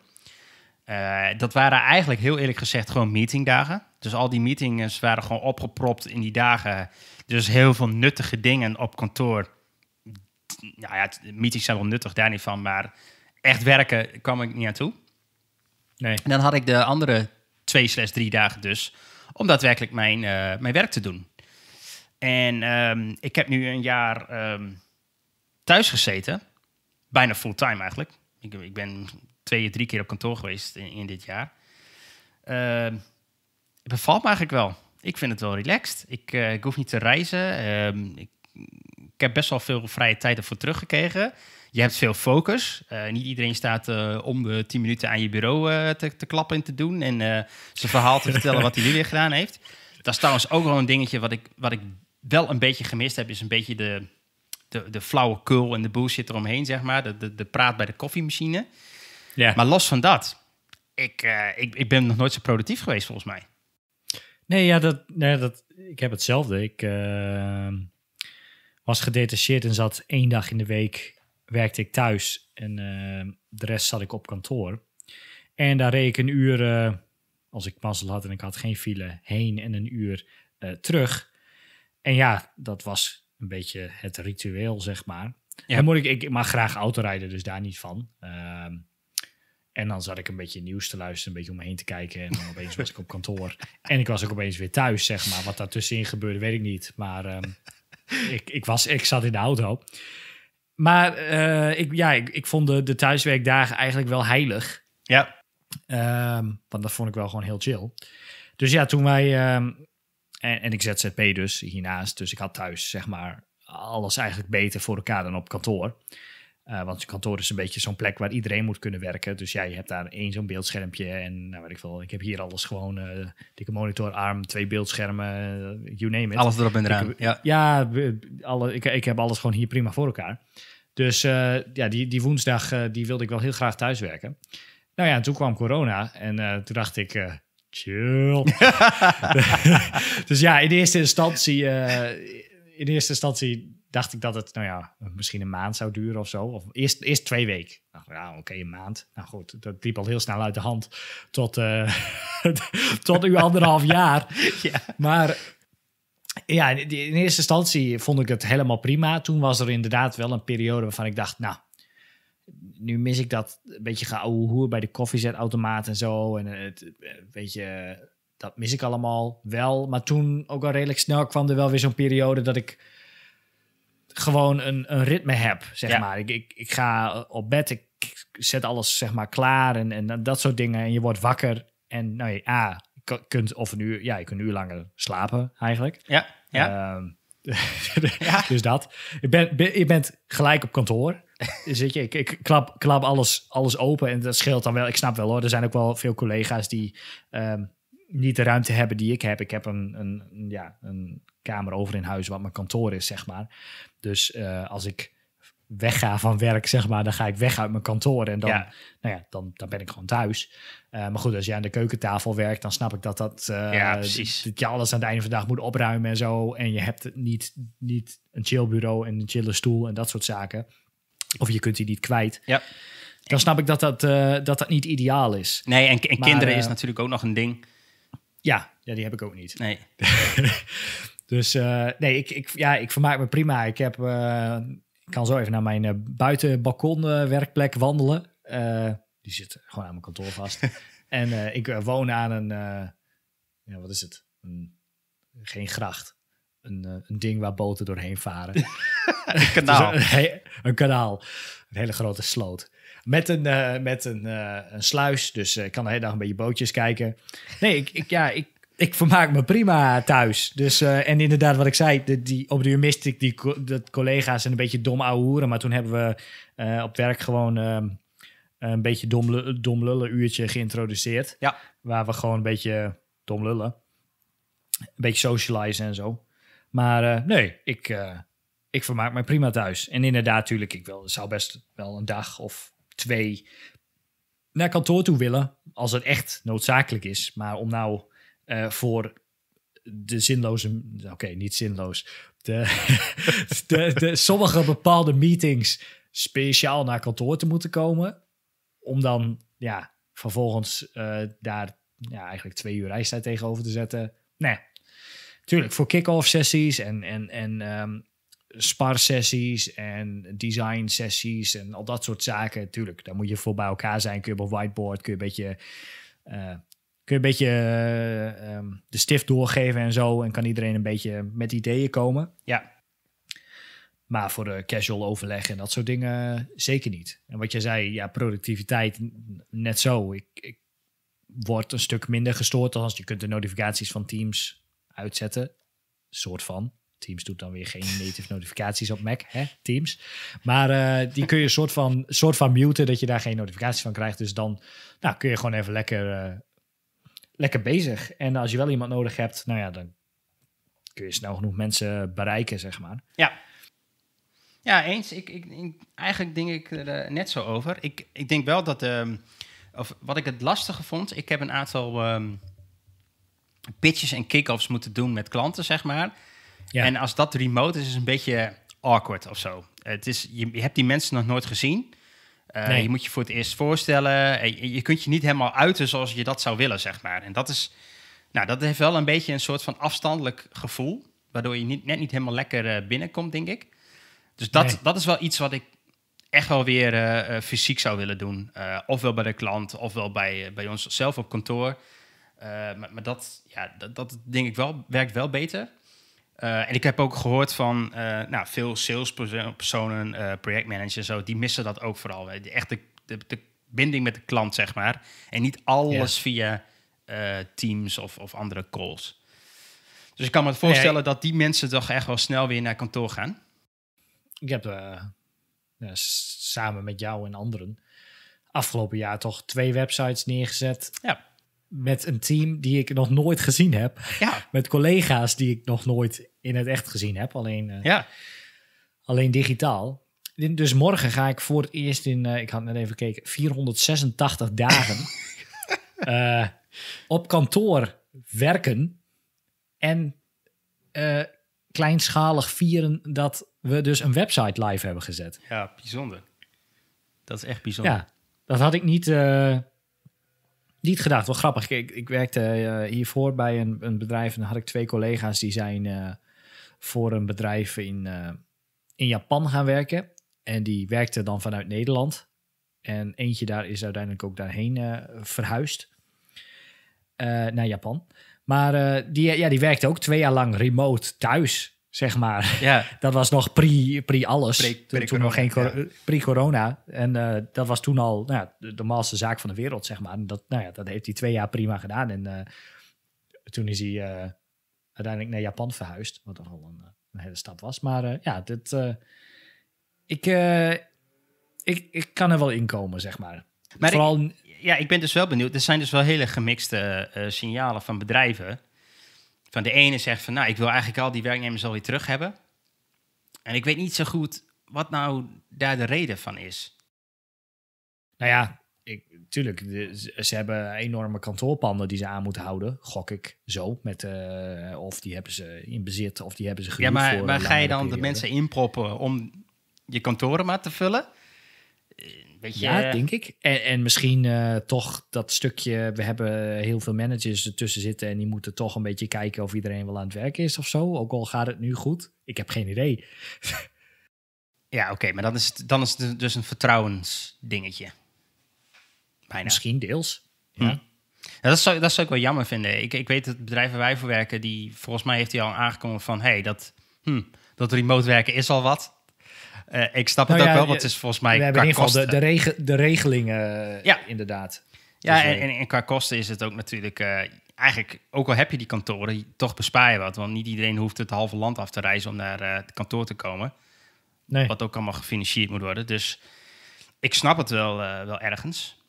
dat waren eigenlijk heel eerlijk gezegd gewoon meetingdagen. Dus al die meetings waren gewoon opgepropt in die dagen. Dus heel veel nuttige dingen op kantoor. Nou ja, meetings zijn wel nuttig, daar niet van. Maar echt werken kwam ik niet aan toe. Nee. En dan had ik de andere twee slash drie dagen dus... om daadwerkelijk mijn, eh, mijn werk te doen. En ehm, ik heb nu een jaar ehm, thuis gezeten. Bijna fulltime eigenlijk. Ik, ik, ben twee, drie keer op kantoor geweest in, dit jaar. Ehm, het bevalt me eigenlijk wel ik vind het wel relaxed. Ik, eh, ik hoef niet te reizen. Ehm, ik, heb best wel veel vrije tijd ervoor teruggekregen. Je hebt veel focus. Eh, niet iedereen staat eh, om de 10 minuten aan je bureau te, te, klappen en te doen. En zijn verhaal te vertellen wat hij nu weer gedaan heeft. Dat is trouwens ook wel een dingetje wat ik, wat ik wel een beetje gemist heb. Is een beetje de, de, de flauwe kul en de bullshit eromheen, zeg maar. De, de, de praat bij de koffiemachine. Ja. Maar los van dat, ik, ik, ik ben nog nooit zo productief geweest volgens mij. Nee, ja, dat, nee, dat, ik heb hetzelfde. Ik ehm, was gedetacheerd en zat één dag in de week, werkte ik thuis en ehm, de rest zat ik op kantoor. En daar reed ik een uur, eh, als ik mazzel had en ik had geen file, heen en een uur eh, terug. En ja, dat was een beetje het ritueel, zeg maar. Ja. moet ik, ik mag graag autorijden, dus daar niet van. Ehm, en dan zat ik een beetje nieuws te luisteren, een beetje om me heen te kijken. En dan opeens was ik op kantoor. En ik was ook opeens weer thuis, zeg maar. Wat daartussenin gebeurde, weet ik niet. Maar ehm, ik, ik, was, ik zat in de auto. Maar eh, ik, ja, ik, ik vond de, de thuiswerkdagen eigenlijk wel heilig. Ja. Ehm, want dat vond ik wel gewoon heel chill. Dus ja, toen wij... Ehm, en, en ik zp dus hiernaast. Dus ik had thuis, zeg maar, alles eigenlijk beter voor elkaar dan op kantoor. Eh, want je kantoor is een beetje zo'n plek waar iedereen moet kunnen werken. Dus ja, je hebt daar één zo'n beeldschermpje en nou, weet ik veel. Ik heb hier alles gewoon, uh, dikke monitorarm, twee beeldschermen, eh, you name it. Alles erop en eraan, ik, ja. Ja, alle, ik, ik heb alles gewoon hier prima voor elkaar. Dus ja, die, die woensdag die wilde ik wel heel graag thuiswerken. Nou ja, toen kwam corona en toen dacht ik chill. dus ja, in eerste instantie, in eerste instantie dacht ik dat het, nou ja, misschien een maand zou duren of zo. Of eerst, eerst twee weken. Nou, ja, oké, een maand. Nou goed, dat liep al heel snel uit de hand tot, eh, tot nu anderhalf jaar. Ja. Maar ja, in eerste instantie vond ik het helemaal prima. Toen was er inderdaad wel een periode waarvan ik dacht, nou, nu mis ik dat een beetje hoer bij de koffiezetautomaat en zo. En eh, het, eh, weet je, dat mis ik allemaal wel. Maar toen ook al redelijk snel kwam er wel weer zo'n periode dat ik gewoon een, een ritme heb, zeg maar. Ik, ik, ik ga op bed, ik zet alles zeg maar klaar en, en dat soort dingen. En je wordt wakker en nou ja, je kunt of een uur, ja, je kunt uur langer slapen eigenlijk. Ja, ja. Ehm, dus dat. Je bent, je bent gelijk op kantoor. Zit je, ik, ik klap, klap alles, alles open en dat scheelt dan wel. Ik snap wel hoor, er zijn ook wel veel collega's die ehm, niet de ruimte hebben die ik heb. Ik heb een, een, ja, een kamer over in huis, wat mijn kantoor is, zeg maar. Dus eh, als ik wegga van werk, zeg maar, dan ga ik weg uit mijn kantoor en dan, Nou ja, dan, dan ben ik gewoon thuis. Eh, maar goed, als je aan de keukentafel werkt, dan snap ik dat dat, uh, ja, dat je alles aan het einde van de dag moet opruimen en zo. En je hebt niet, niet een chillbureau en een chille stoel en dat soort zaken. Of je kunt die niet kwijt. Ja. Dan snap ik dat dat, dat, dat niet ideaal is. Nee, en, en kinderen is natuurlijk ook nog een ding. Ja, ja, die heb ik ook niet. Nee. Dus eh, nee, ik, ik, ja, ik vermaak me prima. Ik, heb, eh, ik kan zo even naar mijn uh, eh, buitenbalkonwerkplek wandelen. die zit gewoon aan mijn kantoor vast. en ik woon aan een, ja, wat is het? Een, geen gracht. Een, een ding waar boten doorheen varen. een kanaal. een, kanaal. Een hele grote sloot. Met een, met een, een sluis. Dus ik kan de hele dag een beetje bootjes kijken. Nee, ik, ik ja, ik, ik vermaak me prima thuis. Dus, eh, en inderdaad, wat ik zei, die, op de mist die dat collega's en een beetje dom ouwehoeren. Maar toen hebben we eh, op werk gewoon ehm, een beetje dom, dom lullen uurtje geïntroduceerd. Ja. Waar we gewoon een beetje dom lullen. Een beetje socializen en zo. Maar eh, nee, ik, ik vermaak me prima thuis. En inderdaad, tuurlijk, ik wil, zou best wel een dag of twee naar kantoor toe willen. Als het echt noodzakelijk is. Maar om nou eh, voor de zinloze, oké, niet zinloos. De, de, sommige bepaalde meetings speciaal naar kantoor te moeten komen. Om dan ja, vervolgens eh, daar ja, eigenlijk twee uur reistijd tegenover te zetten. Nee, tuurlijk voor kick-off sessies en, en, en um, spar sessies en design sessies en al dat soort zaken. Tuurlijk, daar moet je voor bij elkaar zijn. Kun je op whiteboard, kun je een beetje... Eh, kun je een beetje eh, ehm, de stift doorgeven en zo. En kan iedereen een beetje met ideeën komen. Ja. Maar voor de eh, casual overleg en dat soort dingen eh, zeker niet. En wat jij zei, ja, productiviteit net zo. Ik, ik word een stuk minder gestoord. als je kunt de notificaties van Teams uitzetten. Soort van. Teams doet dan weer geen native notificaties op Mac, hè? Teams. Maar die kun je soort van, soort van muten, dat je daar geen notificaties van krijgt. Dus dan nou, kun je gewoon even lekker lekker bezig. En als je wel iemand nodig hebt, nou ja, dan kun je snel genoeg mensen bereiken, zeg maar. Ja. Ja, eens. Ik, ik, eigenlijk denk ik er eh, net zo over. Ik, ik denk wel dat, de ehm, of wat ik het lastige vond, ik heb een aantal um, pitches en kick-offs moeten doen met klanten, zeg maar. Ja. En als dat remote is, is een beetje awkward of zo. Het is, je hebt die mensen nog nooit gezien. Eh, nee. Je moet je voor het eerst voorstellen. Eh, je, kunt je niet helemaal uiten zoals je dat zou willen, zeg maar. En dat is, nou, dat heeft wel een beetje een soort van afstandelijk gevoel. Waardoor je niet, net niet helemaal lekker eh, binnenkomt, denk ik. Dus dat, dat is wel iets wat ik echt wel weer fysiek zou willen doen. ofwel bij de klant, ofwel bij, bij ons zelf op kantoor. maar, maar dat, ja, dat, dat denk ik wel, werkt wel beter. Eh, en ik heb ook gehoord van eh, nou, veel salespersonen, eh, projectmanagers, zo, die missen dat ook vooral. Echt de, de, binding met de klant, zeg maar. En niet alles via Teams of, of andere calls. Dus ik kan me voorstellen dat die mensen toch echt wel snel weer naar kantoor gaan. Ik heb samen met jou en anderen afgelopen jaar toch twee websites neergezet. Ja met een team die ik nog nooit gezien heb. Met collega's die ik nog nooit in het echt gezien heb. Alleen, eh, ja. alleen digitaal. Dus morgen ga ik voor het eerst in, eh, ik had net even gekeken, 486 dagen eh, op kantoor werken. En kleinschalig vieren dat we dus een website live hebben gezet. Ja, bijzonder. Dat is echt bijzonder. Ja, dat had ik niet niet gedacht, wel grappig. Ik, ik werkte eh, hiervoor bij een, een, bedrijf en dan had ik twee collega's die zijn eh, voor een bedrijf in, eh, in Japan gaan werken. En die werkte dan vanuit Nederland. En eentje daar is uiteindelijk ook daarheen verhuisd. naar Japan. Maar die, ja, die werkte ook twee jaar lang remote thuis zeg maar. Ja. Dat was nog pre, pre alles. Pre, toen nog geen pre-corona. En eh, dat was toen al nou, de normaalste zaak van de wereld, zeg maar. En dat, nou ja, dat heeft hij twee jaar prima gedaan. En eh, toen is hij eh, uiteindelijk naar Japan verhuisd, wat al een, een hele stap was. Maar ja, dit, ik, ik, ik kan er wel inkomen, zeg maar. maar Vooral... ja, ik ben dus wel benieuwd. Er zijn dus wel hele gemixte signalen van bedrijven. Van de ene zegt van, nou, ik wil eigenlijk al die werknemers alweer terug hebben. En ik weet niet zo goed wat nou daar de reden van is. Nou ja, ik, tuurlijk, ze hebben enorme kantoorpanden die ze aan moeten houden, gok ik zo. Met, eh, of die hebben ze in bezit, of die hebben ze gehuurd Ja, maar, ga je dan de mensen inproppen om je kantoren maar te vullen? ja, denk ik. En, en misschien eh, toch dat stukje, we hebben heel veel managers ertussen zitten en die moeten toch een beetje kijken of iedereen wel aan het werk is of zo. Ook al gaat het nu goed. Ik heb geen idee. ja, oké, maar dan is, het, dan is het dus een vertrouwensdingetje. Bijna. Misschien deels. Hm. Ja. dat, zou, dat zou ik wel jammer vinden. Ik, ik weet het bedrijven waar wij voor werken, die, volgens mij heeft hij al aangekomen van... hé, hey, dat, hm, dat remote werken is al wat. Eh, ik snap het nou ook wel, want het is volgens mij. We hebben in geval de, de, de regelingen, eh, ja. inderdaad. Ja, dus, eh, en, qua kosten is het ook natuurlijk. eigenlijk, ook al heb je die kantoren, toch bespaar je wat. Want niet iedereen hoeft het halve land af te reizen om naar het kantoor te komen. Nee. Wat ook allemaal gefinancierd moet worden. Dus ik snap het wel, wel ergens.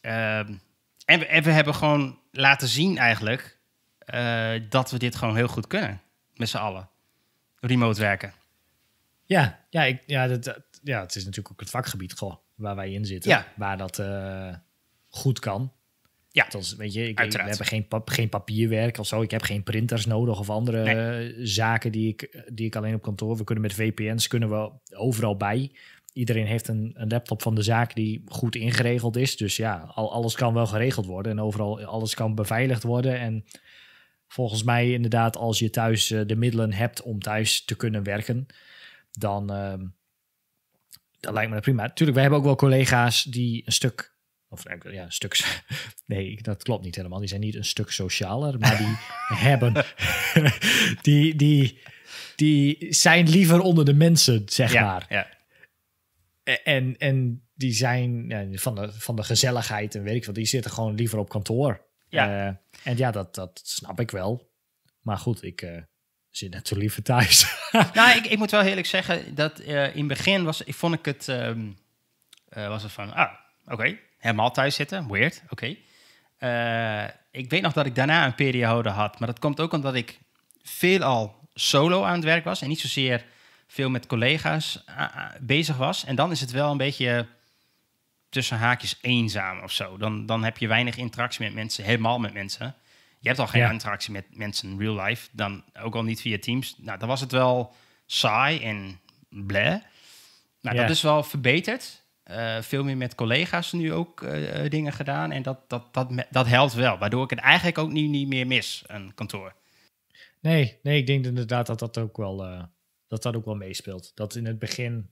Ehm, en, we, en we hebben gewoon laten zien eigenlijk dat we dit gewoon heel goed kunnen. Met z'n allen. Remote werken. Ja, ja, ik, ja, dat, ja, het is natuurlijk ook het vakgebied waar wij in zitten. Waar dat eh, goed kan. Ja, is weet je, ik, we hebben geen, pap, geen papierwerk of zo. Ik heb geen printers nodig of andere zaken die ik, die ik alleen op kantoor. We kunnen met VPN's kunnen we overal bij. Iedereen heeft een, een laptop van de zaak die goed ingeregeld is. Dus ja, al, alles kan wel geregeld worden en overal alles kan beveiligd worden. En volgens mij inderdaad, als je thuis eh, de middelen hebt om thuis te kunnen werken, dan ehm, dat lijkt me dat prima. Tuurlijk, wij hebben ook wel collega's die een stuk of eh, ja, een stuk. Nee, dat klopt niet helemaal. Die zijn niet een stuk socialer, maar die hebben. die, die, die zijn liever onder de mensen, zeg maar. Ja. En, en die zijn van, de, van de gezelligheid en weet ik wat, die zitten gewoon liever op kantoor. Ja. Eh, en ja, dat, dat snap ik wel. Maar goed, ik. Eh, zit net zo liever thuis. nou, ik, ik moet wel eerlijk zeggen dat eh, in het begin was, ik, vond ik het, ehm, eh, was het van, ah, oké, helemaal thuis zitten, weird, oké. Eh, ik weet nog dat ik daarna een periode had, maar dat komt ook omdat ik veelal solo aan het werk was en niet zozeer veel met collega's bezig was. En dan is het wel een beetje tussen haakjes eenzaam of zo. Dan, dan heb je weinig interactie met mensen, helemaal met mensen je hebt al geen ja. interactie met mensen in real life, dan ook al niet via Teams. Nou, dan was het wel saai en bleh. Nou, dat is wel verbeterd. Eh, veel meer met collega's nu ook eh, eh, dingen gedaan. En dat, dat, dat, dat helpt wel, waardoor ik het eigenlijk ook nu niet meer mis, een kantoor. Nee, nee, ik denk inderdaad dat dat ook wel, dat dat ook wel meespeelt. Dat in het begin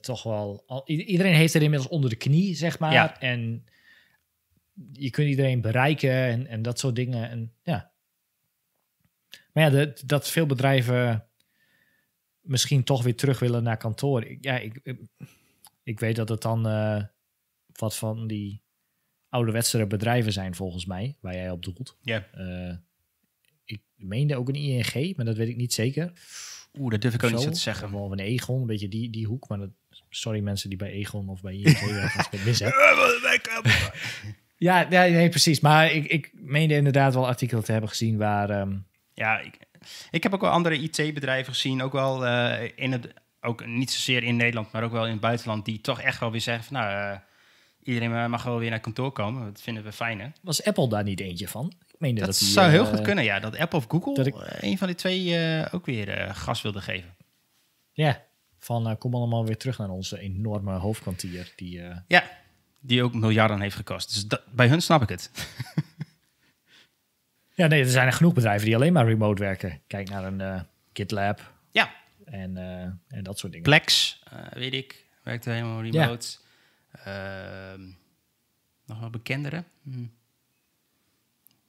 toch wel... Al, iedereen heeft er inmiddels onder de knie, zeg maar. Ja. En je kunt iedereen bereiken en, en dat soort dingen. En, ja. Maar ja, de, dat veel bedrijven misschien toch weer terug willen naar kantoor. Ik, ja, ik, ik weet dat het dan eh, wat van die ouderwetsere bedrijven zijn, volgens mij, waar jij op doelt. Ja. Eh, ik meende ook een ING, maar dat weet ik niet zeker. Oeh, dat durf ik ook niet te zeggen. Of een Egon, een beetje die, die hoek. Maar dat, sorry mensen die bij Egon of bij ING werken, ja, nee, precies. Maar ik, ik meende inderdaad wel artikelen te hebben gezien waar... Ehm, ja, ik, heb ook wel andere IT-bedrijven gezien, ook wel eh, in het... Ook niet zozeer in Nederland, maar ook wel in het buitenland, die toch echt wel weer zeggen van, nou, eh, iedereen mag wel weer naar kantoor komen. Dat vinden we fijn, hè? Was Apple daar niet eentje van? Ik meende dat, dat die, zou heel eh, goed kunnen, ja. Dat Apple of Google een van die twee ook weer gas wilde geven. Ja, van kom allemaal weer terug naar onze enorme hoofdkwartier. Die, ja, die ook miljarden heeft gekost. Dus dat, bij hun snap ik het. ja, nee, er zijn er genoeg bedrijven die alleen maar remote werken. Kijk naar een eh, GitLab. Ja. En, eh, en dat soort dingen. Plex, eh, weet ik, werkt helemaal remote. Ehm, nog wel bekendere? Hm.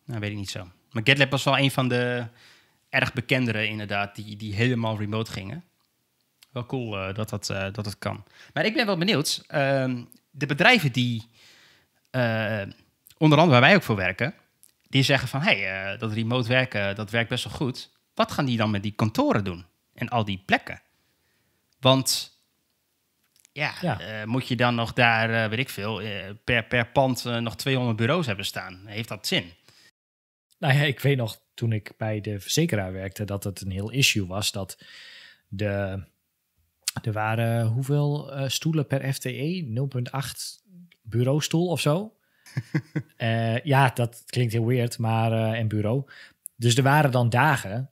Nou, weet ik niet zo. Maar GitLab was wel een van de erg bekendere, inderdaad, die, die helemaal remote gingen. Wel cool dat, dat, dat dat kan. Maar ik ben wel benieuwd. Ehm, de bedrijven die, eh, onder andere waar wij ook voor werken, die zeggen van hey, eh, dat remote werken, eh, dat werkt best wel goed. Wat gaan die dan met die kantoren doen en al die plekken? Want ja, moet je dan nog daar, weet ik veel, per, per pand nog 200 bureaus hebben staan? Heeft dat zin? Nou ja, ik weet nog toen ik bij de verzekeraar werkte dat het een heel issue was dat de er waren eh, hoeveel eh, stoelen per FTE? 0,8 bureaustoel of zo. Eh, ja, dat klinkt heel weird, maar uh, en bureau. Dus er waren dan dagen,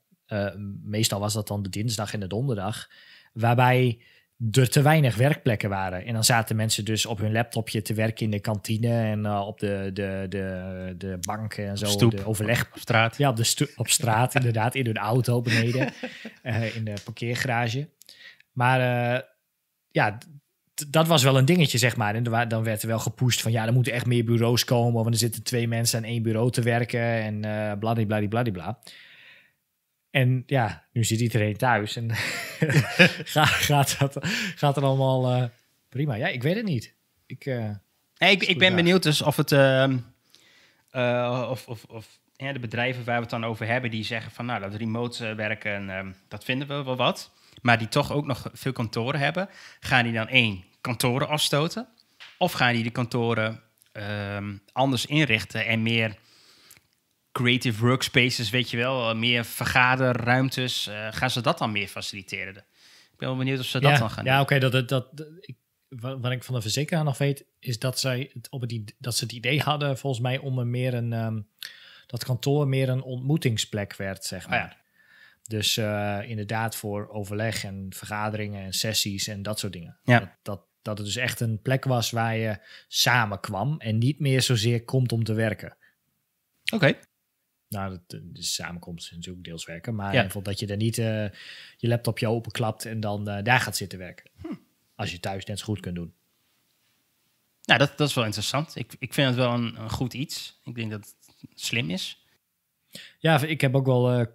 meestal was dat dan de dinsdag en de donderdag, waarbij er te weinig werkplekken waren. En dan zaten mensen dus op hun laptopje te werken in de kantine en op de, de, de, de banken en zo. de overleg. Op straat. Ja, op, de op straat inderdaad, in hun auto beneden, in de parkeergarage. Maar eh, ja, dat was wel een dingetje, zeg maar. En dan werd er wel gepoest van ja, er moeten echt meer bureaus komen, want er zitten twee mensen aan één bureau te werken en eh, bladibladibladibla. bla. En ja, nu zit iedereen thuis en gaat, dat, gaat er allemaal eh, prima. Ja, ik weet het niet. Ik, uh, ik, ik, ben benieuwd dus of het... Ehm, of, of, of ja, de bedrijven waar we het dan over hebben... die zeggen van nou, dat remote werken, ehm, dat vinden we wel wat maar die toch ook nog veel kantoren hebben, gaan die dan één kantoren afstoten? Of gaan die de kantoren ehm, anders inrichten en meer creative workspaces, weet je wel, eh, meer vergaderruimtes, eh, gaan ze dat dan meer faciliteren? Ik ben wel benieuwd of ze dat dan gaan ja, oké, dat, dat, dat ik, wat ik van de verzekeraar nog weet, is dat, zij het, op het, dat ze het idee hadden, volgens mij, om een meer een, ehm, dat kantoor meer een ontmoetingsplek werd, zeg ah maar. ja. Dus eh, inderdaad voor overleg en vergaderingen en sessies en dat soort dingen. Ja. Dat, dat, dat het dus echt een plek was waar je samen kwam en niet meer zozeer komt om te werken. Oké. Nou, dat, eh, de samenkomst is natuurlijk deels werken. Maar ja. dat je er niet je eh, je laptopje openklapt en dan daar gaat zitten werken. Hm. Als je thuis net zo goed kunt doen. Nou, dat, dat is wel interessant. Ik, ik vind het wel een, een goed iets. Ik denk dat het slim is. Ja, ik heb ook wel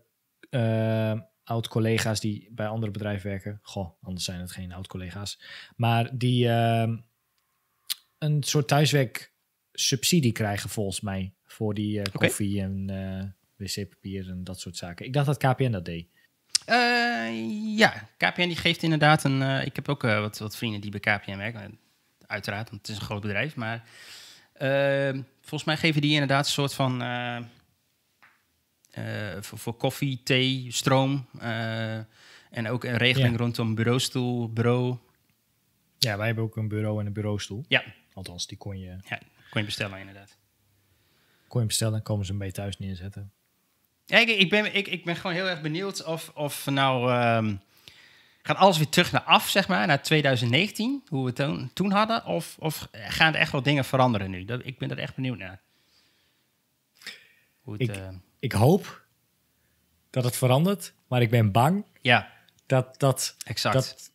uh, oud-collega's die bij andere bedrijven werken. Goh, anders zijn het geen oud-collega's. Maar die ehm, een soort thuiswerk subsidie krijgen volgens mij. Voor die eh, koffie en eh, wc-papier en dat soort zaken. Ik dacht dat KPN dat deed. Eh, ja, KPN die geeft inderdaad een... ik heb ook wat, wat vrienden die bij KPN werken. Uiteraard, want het is een groot bedrijf. Maar ehm, volgens mij geven die inderdaad een soort van eh, voor, voor, koffie, thee, stroom. Eh, en ook een regeling rondom bureaustoel, bureau. Ja, wij hebben ook een bureau en een bureaustoel. Ja. Althans, die kon je... Ja, kon je bestellen inderdaad. Kon je bestellen en komen ze mee thuis neerzetten. Ja, ik, ik, ben, ik, ik ben gewoon heel erg benieuwd of, of nou... Ehm, gaat alles weer terug naar af, zeg maar, naar 2019, hoe we toen, toen hadden? Of, of gaan er echt wel dingen veranderen nu? ik ben er echt benieuwd naar. Hoe het, eh, ik hoop dat het verandert, maar ik ben bang ja. dat, dat, exact. dat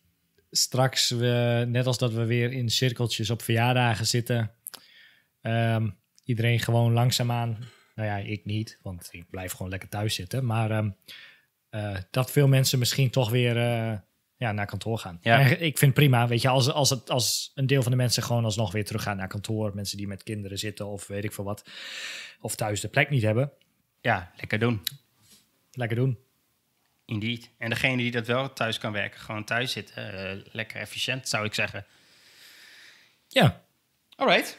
straks we, net als dat we weer in cirkeltjes op verjaardagen zitten, ehm, iedereen gewoon langzaamaan, nou ja, ik niet, want ik blijf gewoon lekker thuis zitten, maar ehm, eh, dat veel mensen misschien toch weer eh, ja, naar kantoor gaan. ik vind prima, weet je, als, als, het, als een deel van de mensen gewoon alsnog weer teruggaan naar kantoor, mensen die met kinderen zitten of weet ik veel wat, of thuis de plek niet hebben, ja, lekker doen. Lekker doen. Indeed. En degene die dat wel thuis kan werken, gewoon thuis zitten. Eh, lekker efficiënt, zou ik zeggen. Ja. Alright.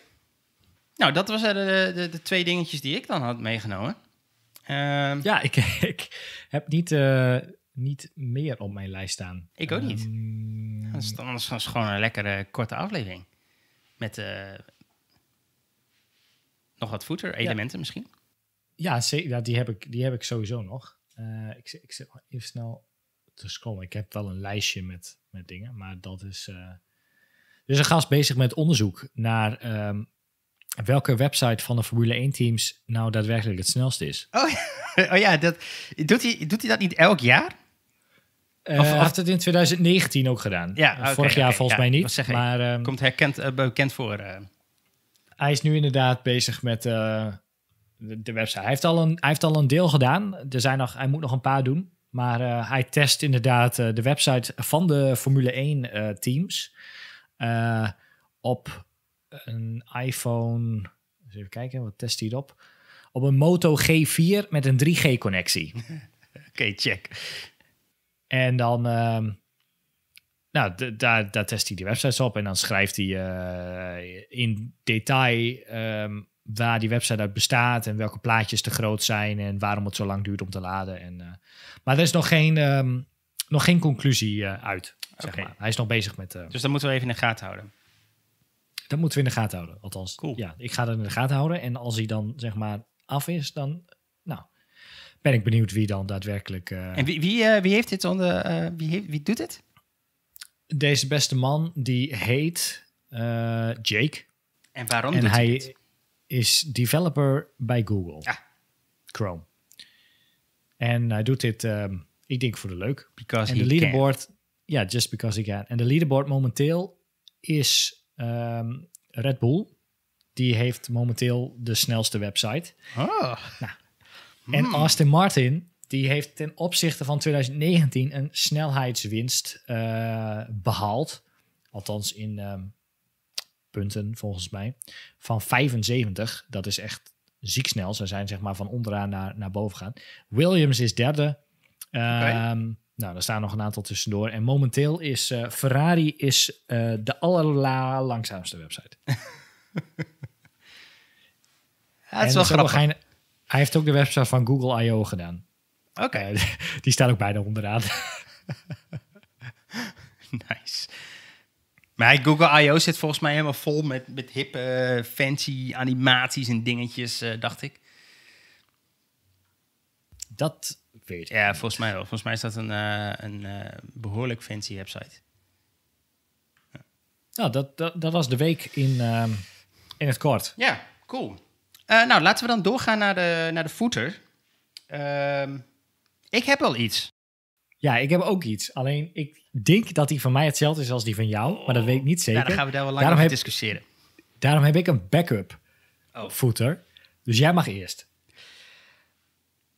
Nou, dat was eh, de, de, de, twee dingetjes die ik dan had meegenomen. Ehm, ja, ik, ik, heb niet, eh, niet meer op mijn lijst staan. Ik ook niet. Ehm, dan is, anders was gewoon een lekkere korte aflevering. Met nog wat voeter, elementen misschien. Ja, die, heb ik, die heb ik sowieso nog. Eh, ik, ik even snel te scrollen. Ik heb wel een lijstje met, met dingen, maar dat is. Uh, er is een gast bezig met onderzoek naar ehm, welke website van de Formule 1-teams nou daadwerkelijk het snelst is. Oh, oh ja, dat, doet, hij, doet hij dat niet elk jaar? Uh, of het in 2019 ook gedaan? Eh, vorig jaar volgens mij niet. maar, ehm, komt herkend, bekend voor. Hij is nu inderdaad bezig met de, website. Hij heeft, al een, hij heeft al een deel gedaan. Er zijn nog, hij moet nog een paar doen. Maar eh, hij test inderdaad eh, de website van de Formule 1 eh, teams op een iPhone. Eens even kijken, wat test hij op? Op een Moto G4 met een 3G-connectie. Oké, check. En dan, ehm, nou, daar, daar test hij de websites op en dan schrijft hij in detail ehm, waar die website uit bestaat en welke plaatjes te groot zijn en waarom het zo lang duurt om te laden. En, eh, maar er is nog geen, ehm, nog geen conclusie eh, uit. Zeg maar. Hij is nog bezig met. Eh, dus dat moeten we even in de gaten houden. Dat moeten we in de gaten houden, althans. Cool. Ja, ik ga dat in de gaten houden. En als hij dan zeg maar af is, dan nou, ben ik benieuwd wie dan daadwerkelijk. en wie, wie, wie heeft dit onder. wie, wie doet dit? Deze beste man die heet Jake. En waarom en doet hij, is developer bij Google. Chrome. En hij doet dit, um, ik denk voor de leuk. Because en de leaderboard, ja, just because he can. En de leaderboard momenteel is um, Red Bull. Die heeft momenteel de snelste website. Oh. Nou, hmm. En Aston Martin, die heeft ten opzichte van 2019 een snelheidswinst eh, behaald. Althans in ehm, punten volgens mij. Van 75, dat is echt ziek snel. Ze zijn zeg maar van onderaan naar, naar boven gaan. Williams is derde. Ehm, nou, daar staan nog een aantal tussendoor. En momenteel is eh, Ferrari is, uh, de allerlangzaamste website. ja, het is wel grappig. hij heeft ook de website van Google I.O. gedaan. Oké. Eh, die staat ook bijna onderaan. nice. Maar Google I.O. zit volgens mij helemaal vol met, met hippe, eh, fancy animaties en dingetjes, eh, dacht ik. Dat weet ik Ja, volgens mij wel. Volgens mij is dat een, eh, een behoorlijk fancy website. Ja. Nou, dat, dat, dat, was de week in, ehm, in het kort. Ja, cool. nou, laten we dan doorgaan naar de, naar de footer. Ehm, ik heb wel iets. Ja, ik heb ook iets. Alleen ik denk dat die van mij hetzelfde is als die van jou. Maar dat weet ik niet zeker. Nou, dan gaan we daar wel lang over discussiëren. Daarom heb ik een backup oh. footer. Dus jij mag eerst.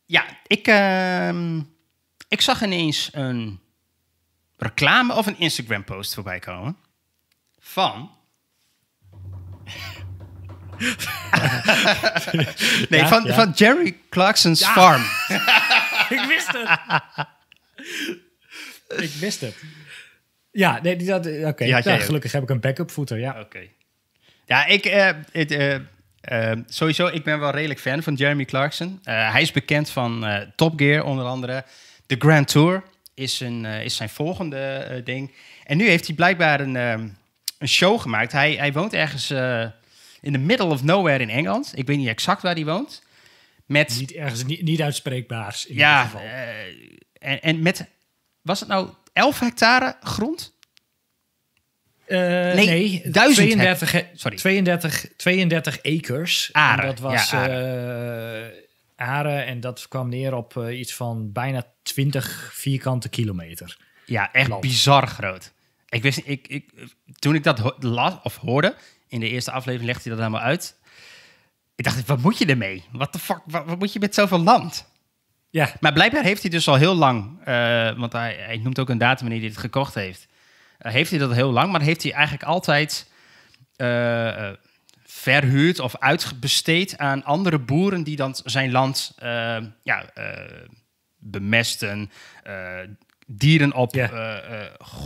Ja, ik, ehm, ik zag ineens een reclame of een Instagram post voorbij komen. Van... nee, van, van Jerry Clarkson's Farm. ik wist het. ik wist het. Ja, nee, dat, oké. gelukkig heb ik een backup voeter, ja. Oké. Ja, ik, eh, eh, eh, sowieso, ik ben wel redelijk fan van Jeremy Clarkson. hij is bekend van Top Gear, onder andere. De Grand Tour is, een, is zijn volgende ding. En nu heeft hij blijkbaar een, een show gemaakt. Hij, hij woont ergens in the middle of nowhere in Engeland. Ik weet niet exact waar hij woont. Met... Niet ergens, niet, niet uitspreekbaars in ja, ieder geval. En, en met, was het nou 11 hectare grond? Eh, nee, nee 32, sorry. 32, 32 acres. Aren, dat was ja, eh, en dat kwam neer op eh, iets van bijna 20 vierkante kilometer. Ja, echt bizar groot. Ik wist, ik, ik, toen ik dat las of hoorde, in de eerste aflevering legde hij dat helemaal uit. Ik dacht, wat moet je ermee? Wat de fuck, wat, moet je met zoveel land? Ja. Maar blijkbaar heeft hij dus al heel lang, eh, want hij, hij, noemt ook een datum wanneer hij het gekocht heeft. Eh, heeft hij dat heel lang, maar heeft hij eigenlijk altijd eh, verhuurd of uitbesteed aan andere boeren die dan zijn land ja, bemesten, dieren op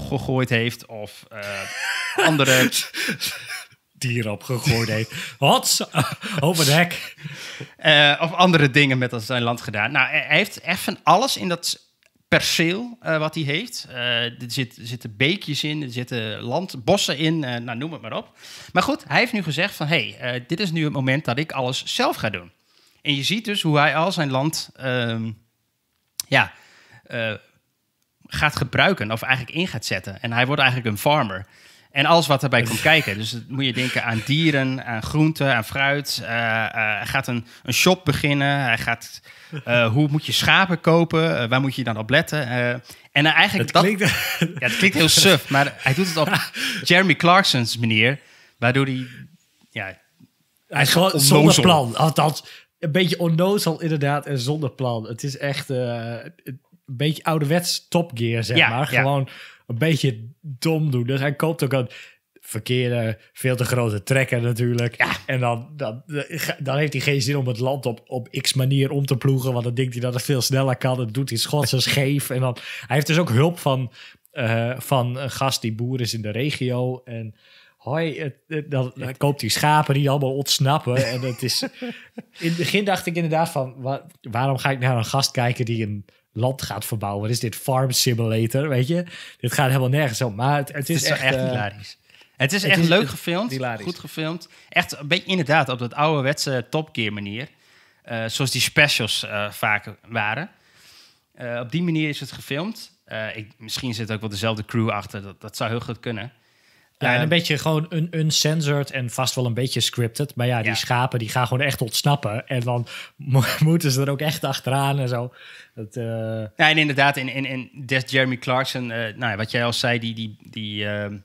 gegooid heeft of andere... dier opgegooid heeft. Wat? Over de hek. Eh, of andere dingen met zijn land gedaan. Nou, hij heeft echt van alles in dat perceel eh, wat hij heeft. Eh, er, zit, zitten beekjes in, er zitten land, bossen in, nou, noem het maar op. Maar goed, hij heeft nu gezegd van... hé, hey, dit is nu het moment dat ik alles zelf ga doen. En je ziet dus hoe hij al zijn land ehm, ja, gaat gebruiken... of eigenlijk in gaat zetten. En hij wordt eigenlijk een farmer. En alles wat erbij komt kijken. Dus moet je denken aan dieren, aan groenten, aan fruit. hij eh, eh, gaat een, een shop beginnen. Hij gaat, eh, hoe moet je schapen kopen? waar moet je dan op letten? en eigenlijk... Het klinkt... Dat, ja, het klinkt heel suf, maar hij doet het op Jeremy Clarkson's manier. Waardoor hij... Ja, hij is gewoon zonder plan. Althans, een beetje onnozel inderdaad en zonder plan. Het is echt een beetje ouderwets topgear, zeg maar. Gewoon een beetje dom doen. Dus hij koopt ook een verkeerde, veel te grote trekker natuurlijk. En dan, dan, dan heeft hij geen zin om het land op, op x manier om te ploegen. Want dan denkt hij dat het veel sneller kan. Dat doet hij schotsen scheef. En dan, hij heeft dus ook hulp van, eh, van een gast die boer is in de regio. En hoi, het, dan, koopt hij schapen die allemaal ontsnappen. En het is, in het begin dacht ik inderdaad van... waarom ga ik naar een gast kijken die een land gaat verbouwen. Wat is dit? Farm Simulator, weet je? Dit gaat helemaal nergens om. Maar het, is, echt, echt eh, hilarisch. Het is echt leuk eh, gefilmd, goed gefilmd. Echt een beetje inderdaad op dat ouderwetse Top Gear manier. Eh, zoals die specials uh, vaak waren. op die manier is het gefilmd. Ik, misschien zit ook wel dezelfde crew achter. Dat, dat zou heel goed kunnen. Ja, en een ehm, beetje gewoon een uncensored en vast wel een beetje scripted. Maar ja, die schapen die gaan gewoon echt ontsnappen. En dan moeten ze er ook echt achteraan en zo. Dat, uh... en inderdaad, in in in des Jeremy Clarkson, eh, nou ja, wat jij al zei, die, die, die, ehm,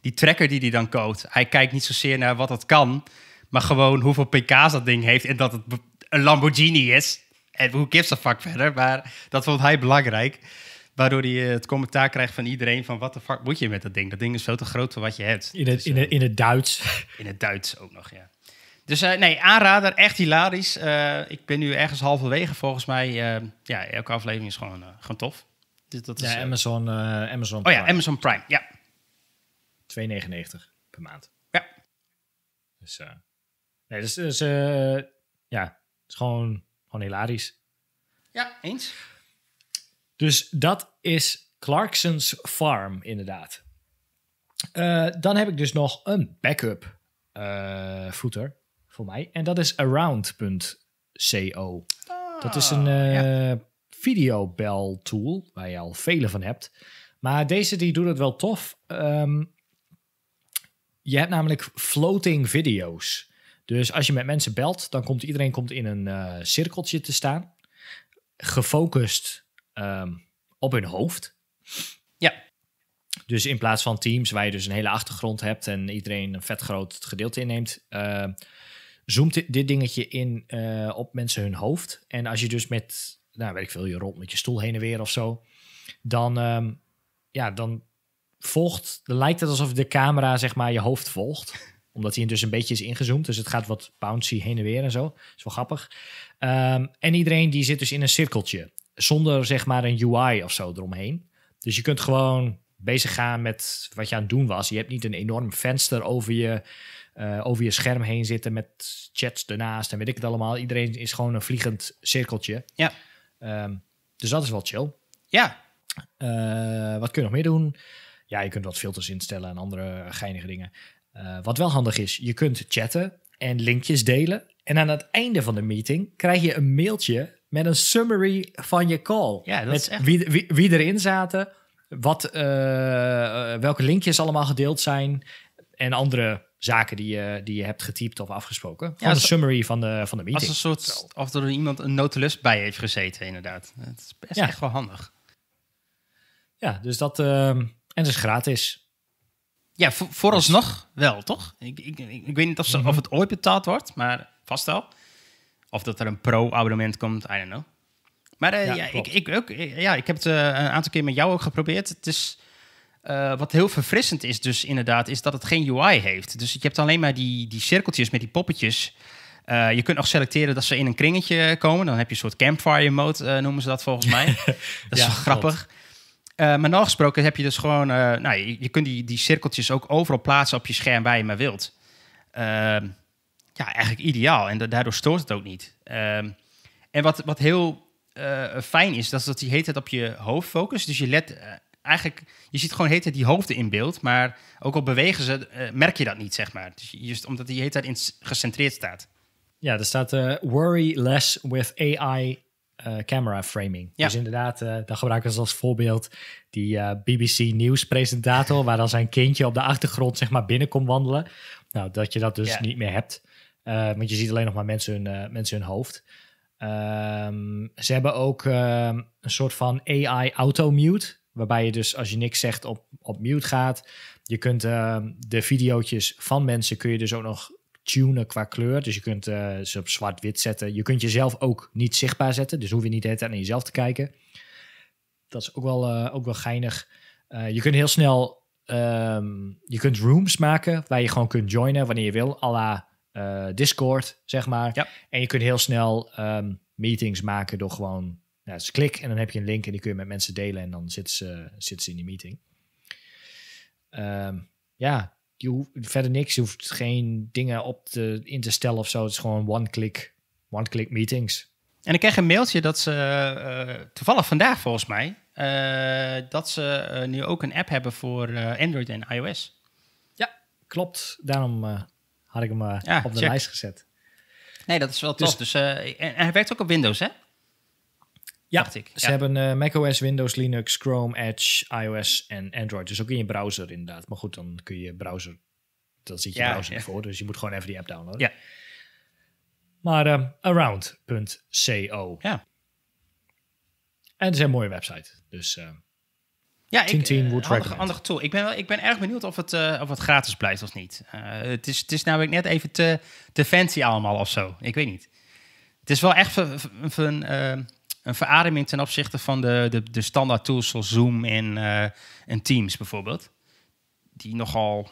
die tracker die hij dan koopt Hij kijkt niet zozeer naar wat dat kan, maar gewoon hoeveel pk's dat ding heeft en dat het een Lamborghini is. En hoe gives a fuck verder, maar dat vond hij belangrijk. Waardoor je het commentaar krijgt van iedereen van wat de fuck moet je met dat ding? Dat ding is veel te groot voor wat je hebt. In het, dus, in, het, eh, in het Duits. In het Duits ook nog, ja. Dus uh, nee, aanrader, echt hilarisch. Eh, ik ben nu ergens halverwege volgens mij. ja, elke aflevering is gewoon, gewoon tof. Dus dat is, ja, Amazon, Amazon Prime. Oh ja, Amazon Prime, ja. 2,99 per maand. Ja. Dus, nee, dus, dus ja, het is gewoon, gewoon hilarisch. Ja, eens. Dus dat is Clarkson's Farm, inderdaad. Eh, dan heb ik dus nog een backup uh, footer voor mij. En dat is around.co. dat is een uh, ja. Eh, videobel tool waar je al vele van hebt. Maar deze die doet het wel tof. Ehm, je hebt namelijk floating video's. Dus als je met mensen belt, dan komt iedereen komt in een cirkeltje te staan. Gefocust Ehm, op hun hoofd. Ja. Dus in plaats van teams waar je dus een hele achtergrond hebt en iedereen een vet groot gedeelte inneemt, ehm, zoomt dit dingetje in eh, op mensen hun hoofd. En als je dus met, nou weet ik veel, je rolt met je stoel heen en weer of zo, dan, um, ja, dan volgt, dan lijkt het alsof de camera zeg maar je hoofd volgt omdat hij dus een beetje is ingezoomd. Dus het gaat wat bouncy heen en weer en zo. Dat is wel grappig. en iedereen die zit dus in een cirkeltje. Zonder zeg maar een UI of zo eromheen. Dus je kunt gewoon bezig gaan met wat je aan het doen was. Je hebt niet een enorm venster over je, eh, over je scherm heen zitten met chats ernaast en weet ik het allemaal. Iedereen is gewoon een vliegend cirkeltje. Ja. Ehm, dus dat is wel chill. Ja. Eh, wat kun je nog meer doen? Ja, je kunt wat filters instellen en andere geinige dingen. Eh, wat wel handig is, je kunt chatten en linkjes delen. En aan het einde van de meeting krijg je een mailtje met een summary van je call. Ja, met wie, wie, wie, erin zaten, wat, eh, eh, welke linkjes allemaal gedeeld zijn en andere zaken die je, die je hebt getypt of afgesproken. ja, een summary van de, van de meeting. Als een soort, of er iemand een notulus bij heeft gezeten, inderdaad. Het is best echt wel handig. Ja, dus dat... Ehm, en het is gratis. Ja, vooralsnog dus- wel, toch? Ik, ik, ik, weet niet of, mhm. of het ooit betaald wordt, maar vast wel. Of dat er een pro-abonnement komt, I don't know. Maar eh, ja, ik, ik, ook, ja, ik heb het eh, een aantal keer met jou ook geprobeerd. Het is, eh, wat heel verfrissend is dus inderdaad, is dat het geen UI heeft. Dus je hebt alleen maar die, die cirkeltjes met die poppetjes. je kunt nog selecteren dat ze in een kringetje komen. Dan heb je een soort campfire mode, noemen ze dat volgens mij. dat is wel grappig. maar normaal gesproken heb je dus gewoon... nou, je, je, kunt die, die cirkeltjes ook overal plaatsen op je scherm waar je maar wilt. Ehm, ja, eigenlijk ideaal. En daardoor stoort het ook niet. Ehm, en wat, wat heel eh, fijn is, dat is dat die heet het op je hoofd focust. Dus je let eh, eigenlijk, je ziet gewoon heetheid die hoofden in beeld, maar ook al bewegen ze, eh, merk je dat niet, zeg maar. Dus just omdat die hele tijd gecentreerd staat. Ja, er staat worry less with AI camera framing. Ja. Dus inderdaad, dan gebruiken ze als voorbeeld die BBC nieuwspresentator, waar dan zijn kindje op de achtergrond zeg maar binnenkomt wandelen. Nou, dat je dat dus niet meer hebt. Eh, want je ziet alleen nog maar mensen hun, eh, mensen hun hoofd. Ehm, ze hebben ook ehm, een soort van AI auto-mute. Waarbij je dus als je niks zegt op, op mute gaat. Je kunt ehm, de video's van mensen kun je dus ook nog tunen qua kleur. Dus je kunt eh, ze op zwart-wit zetten. Je kunt jezelf ook niet zichtbaar zetten. Dus hoef je niet de hele naar jezelf te kijken. Dat is ook wel, ook wel geinig. je kunt heel snel je kunt rooms maken waar je gewoon kunt joinen wanneer je wil. Alla eh, Discord, zeg maar. En je kunt heel snel ehm, meetings maken door gewoon, ja, nou, het dus klik en dan heb je een link en die kun je met mensen delen en dan zitten ze, zitten ze in die meeting. Ehm, ja, je hoeft verder niks. Je hoeft geen dingen op te, in te stellen of zo. Het is gewoon one-click one click meetings. En ik kreeg een mailtje dat ze, eh, toevallig vandaag volgens mij, eh, dat ze nu ook een app hebben voor Android en iOS. Ja, klopt. Daarom had ik hem eh, op de lijst gezet. Nee, dat is wel dus- tof. Dus, eh, en, en hij werkt ook op Windows, hè? Ja, dacht ik. ze hebben eh, macOS, Windows, Linux, Chrome, Edge, iOS en Android. Dus ook in je browser inderdaad. Maar goed, dan kun je browser... Dan zit je ja, browser ja. voor, dus je moet gewoon even die app downloaden. Ja. Maar around.co. Ja. En het is een mooie website. Dus uh, ja, een ik, eh, tool. Ik ben, wel, ik ben erg benieuwd of het, eh, of het gratis blijft of niet. Eh, het, is, het is namelijk net even te, te fancy allemaal of zo. Ik weet niet. Het is wel echt een, een, een verademing ten opzichte van de, de, de standaard tools zoals Zoom en, uh, en Teams bijvoorbeeld. Die nogal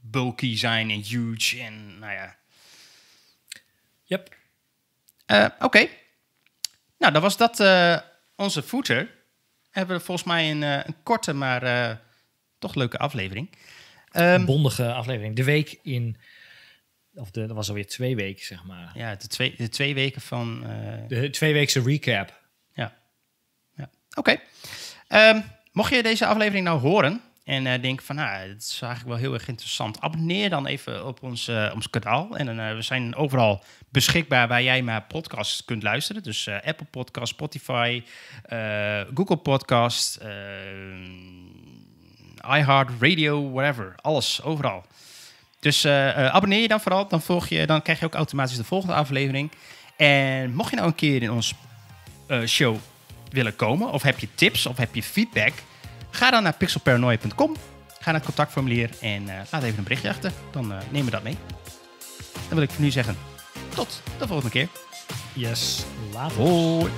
bulky zijn en huge en nou ja. Yep. Oké. Nou, dan was dat onze footer hebben volgens mij een, eh, een korte, maar eh, toch leuke aflevering. Um, een bondige aflevering. De week in of de, dat was alweer twee weken, zeg maar. Ja, de twee, de twee weken van... Uh... De tweeweekse recap. Ja. ja. Oké. Ehm, mocht je deze aflevering nou horen en uh, denken van... Nou, het is eigenlijk wel heel erg interessant. Abonneer dan even op ons, uh, ons kanaal. En we zijn overal beschikbaar waar jij maar podcasts kunt luisteren. Dus eh, Apple Podcast, Spotify, eh, Google Podcast, uh, iHeart Radio, whatever. Alles, overal. Dus abonneer je dan vooral, dan, volg je, dan krijg je ook automatisch de volgende aflevering. En mocht je nou een keer in ons show willen komen, of heb je tips, of heb je feedback, ga dan naar pixelparanoia.com. Ga naar het contactformulier en laat even een berichtje achter. Dan nemen we dat mee. Dan wil ik nu zeggen, tot de volgende keer. Yes, later. Hoi.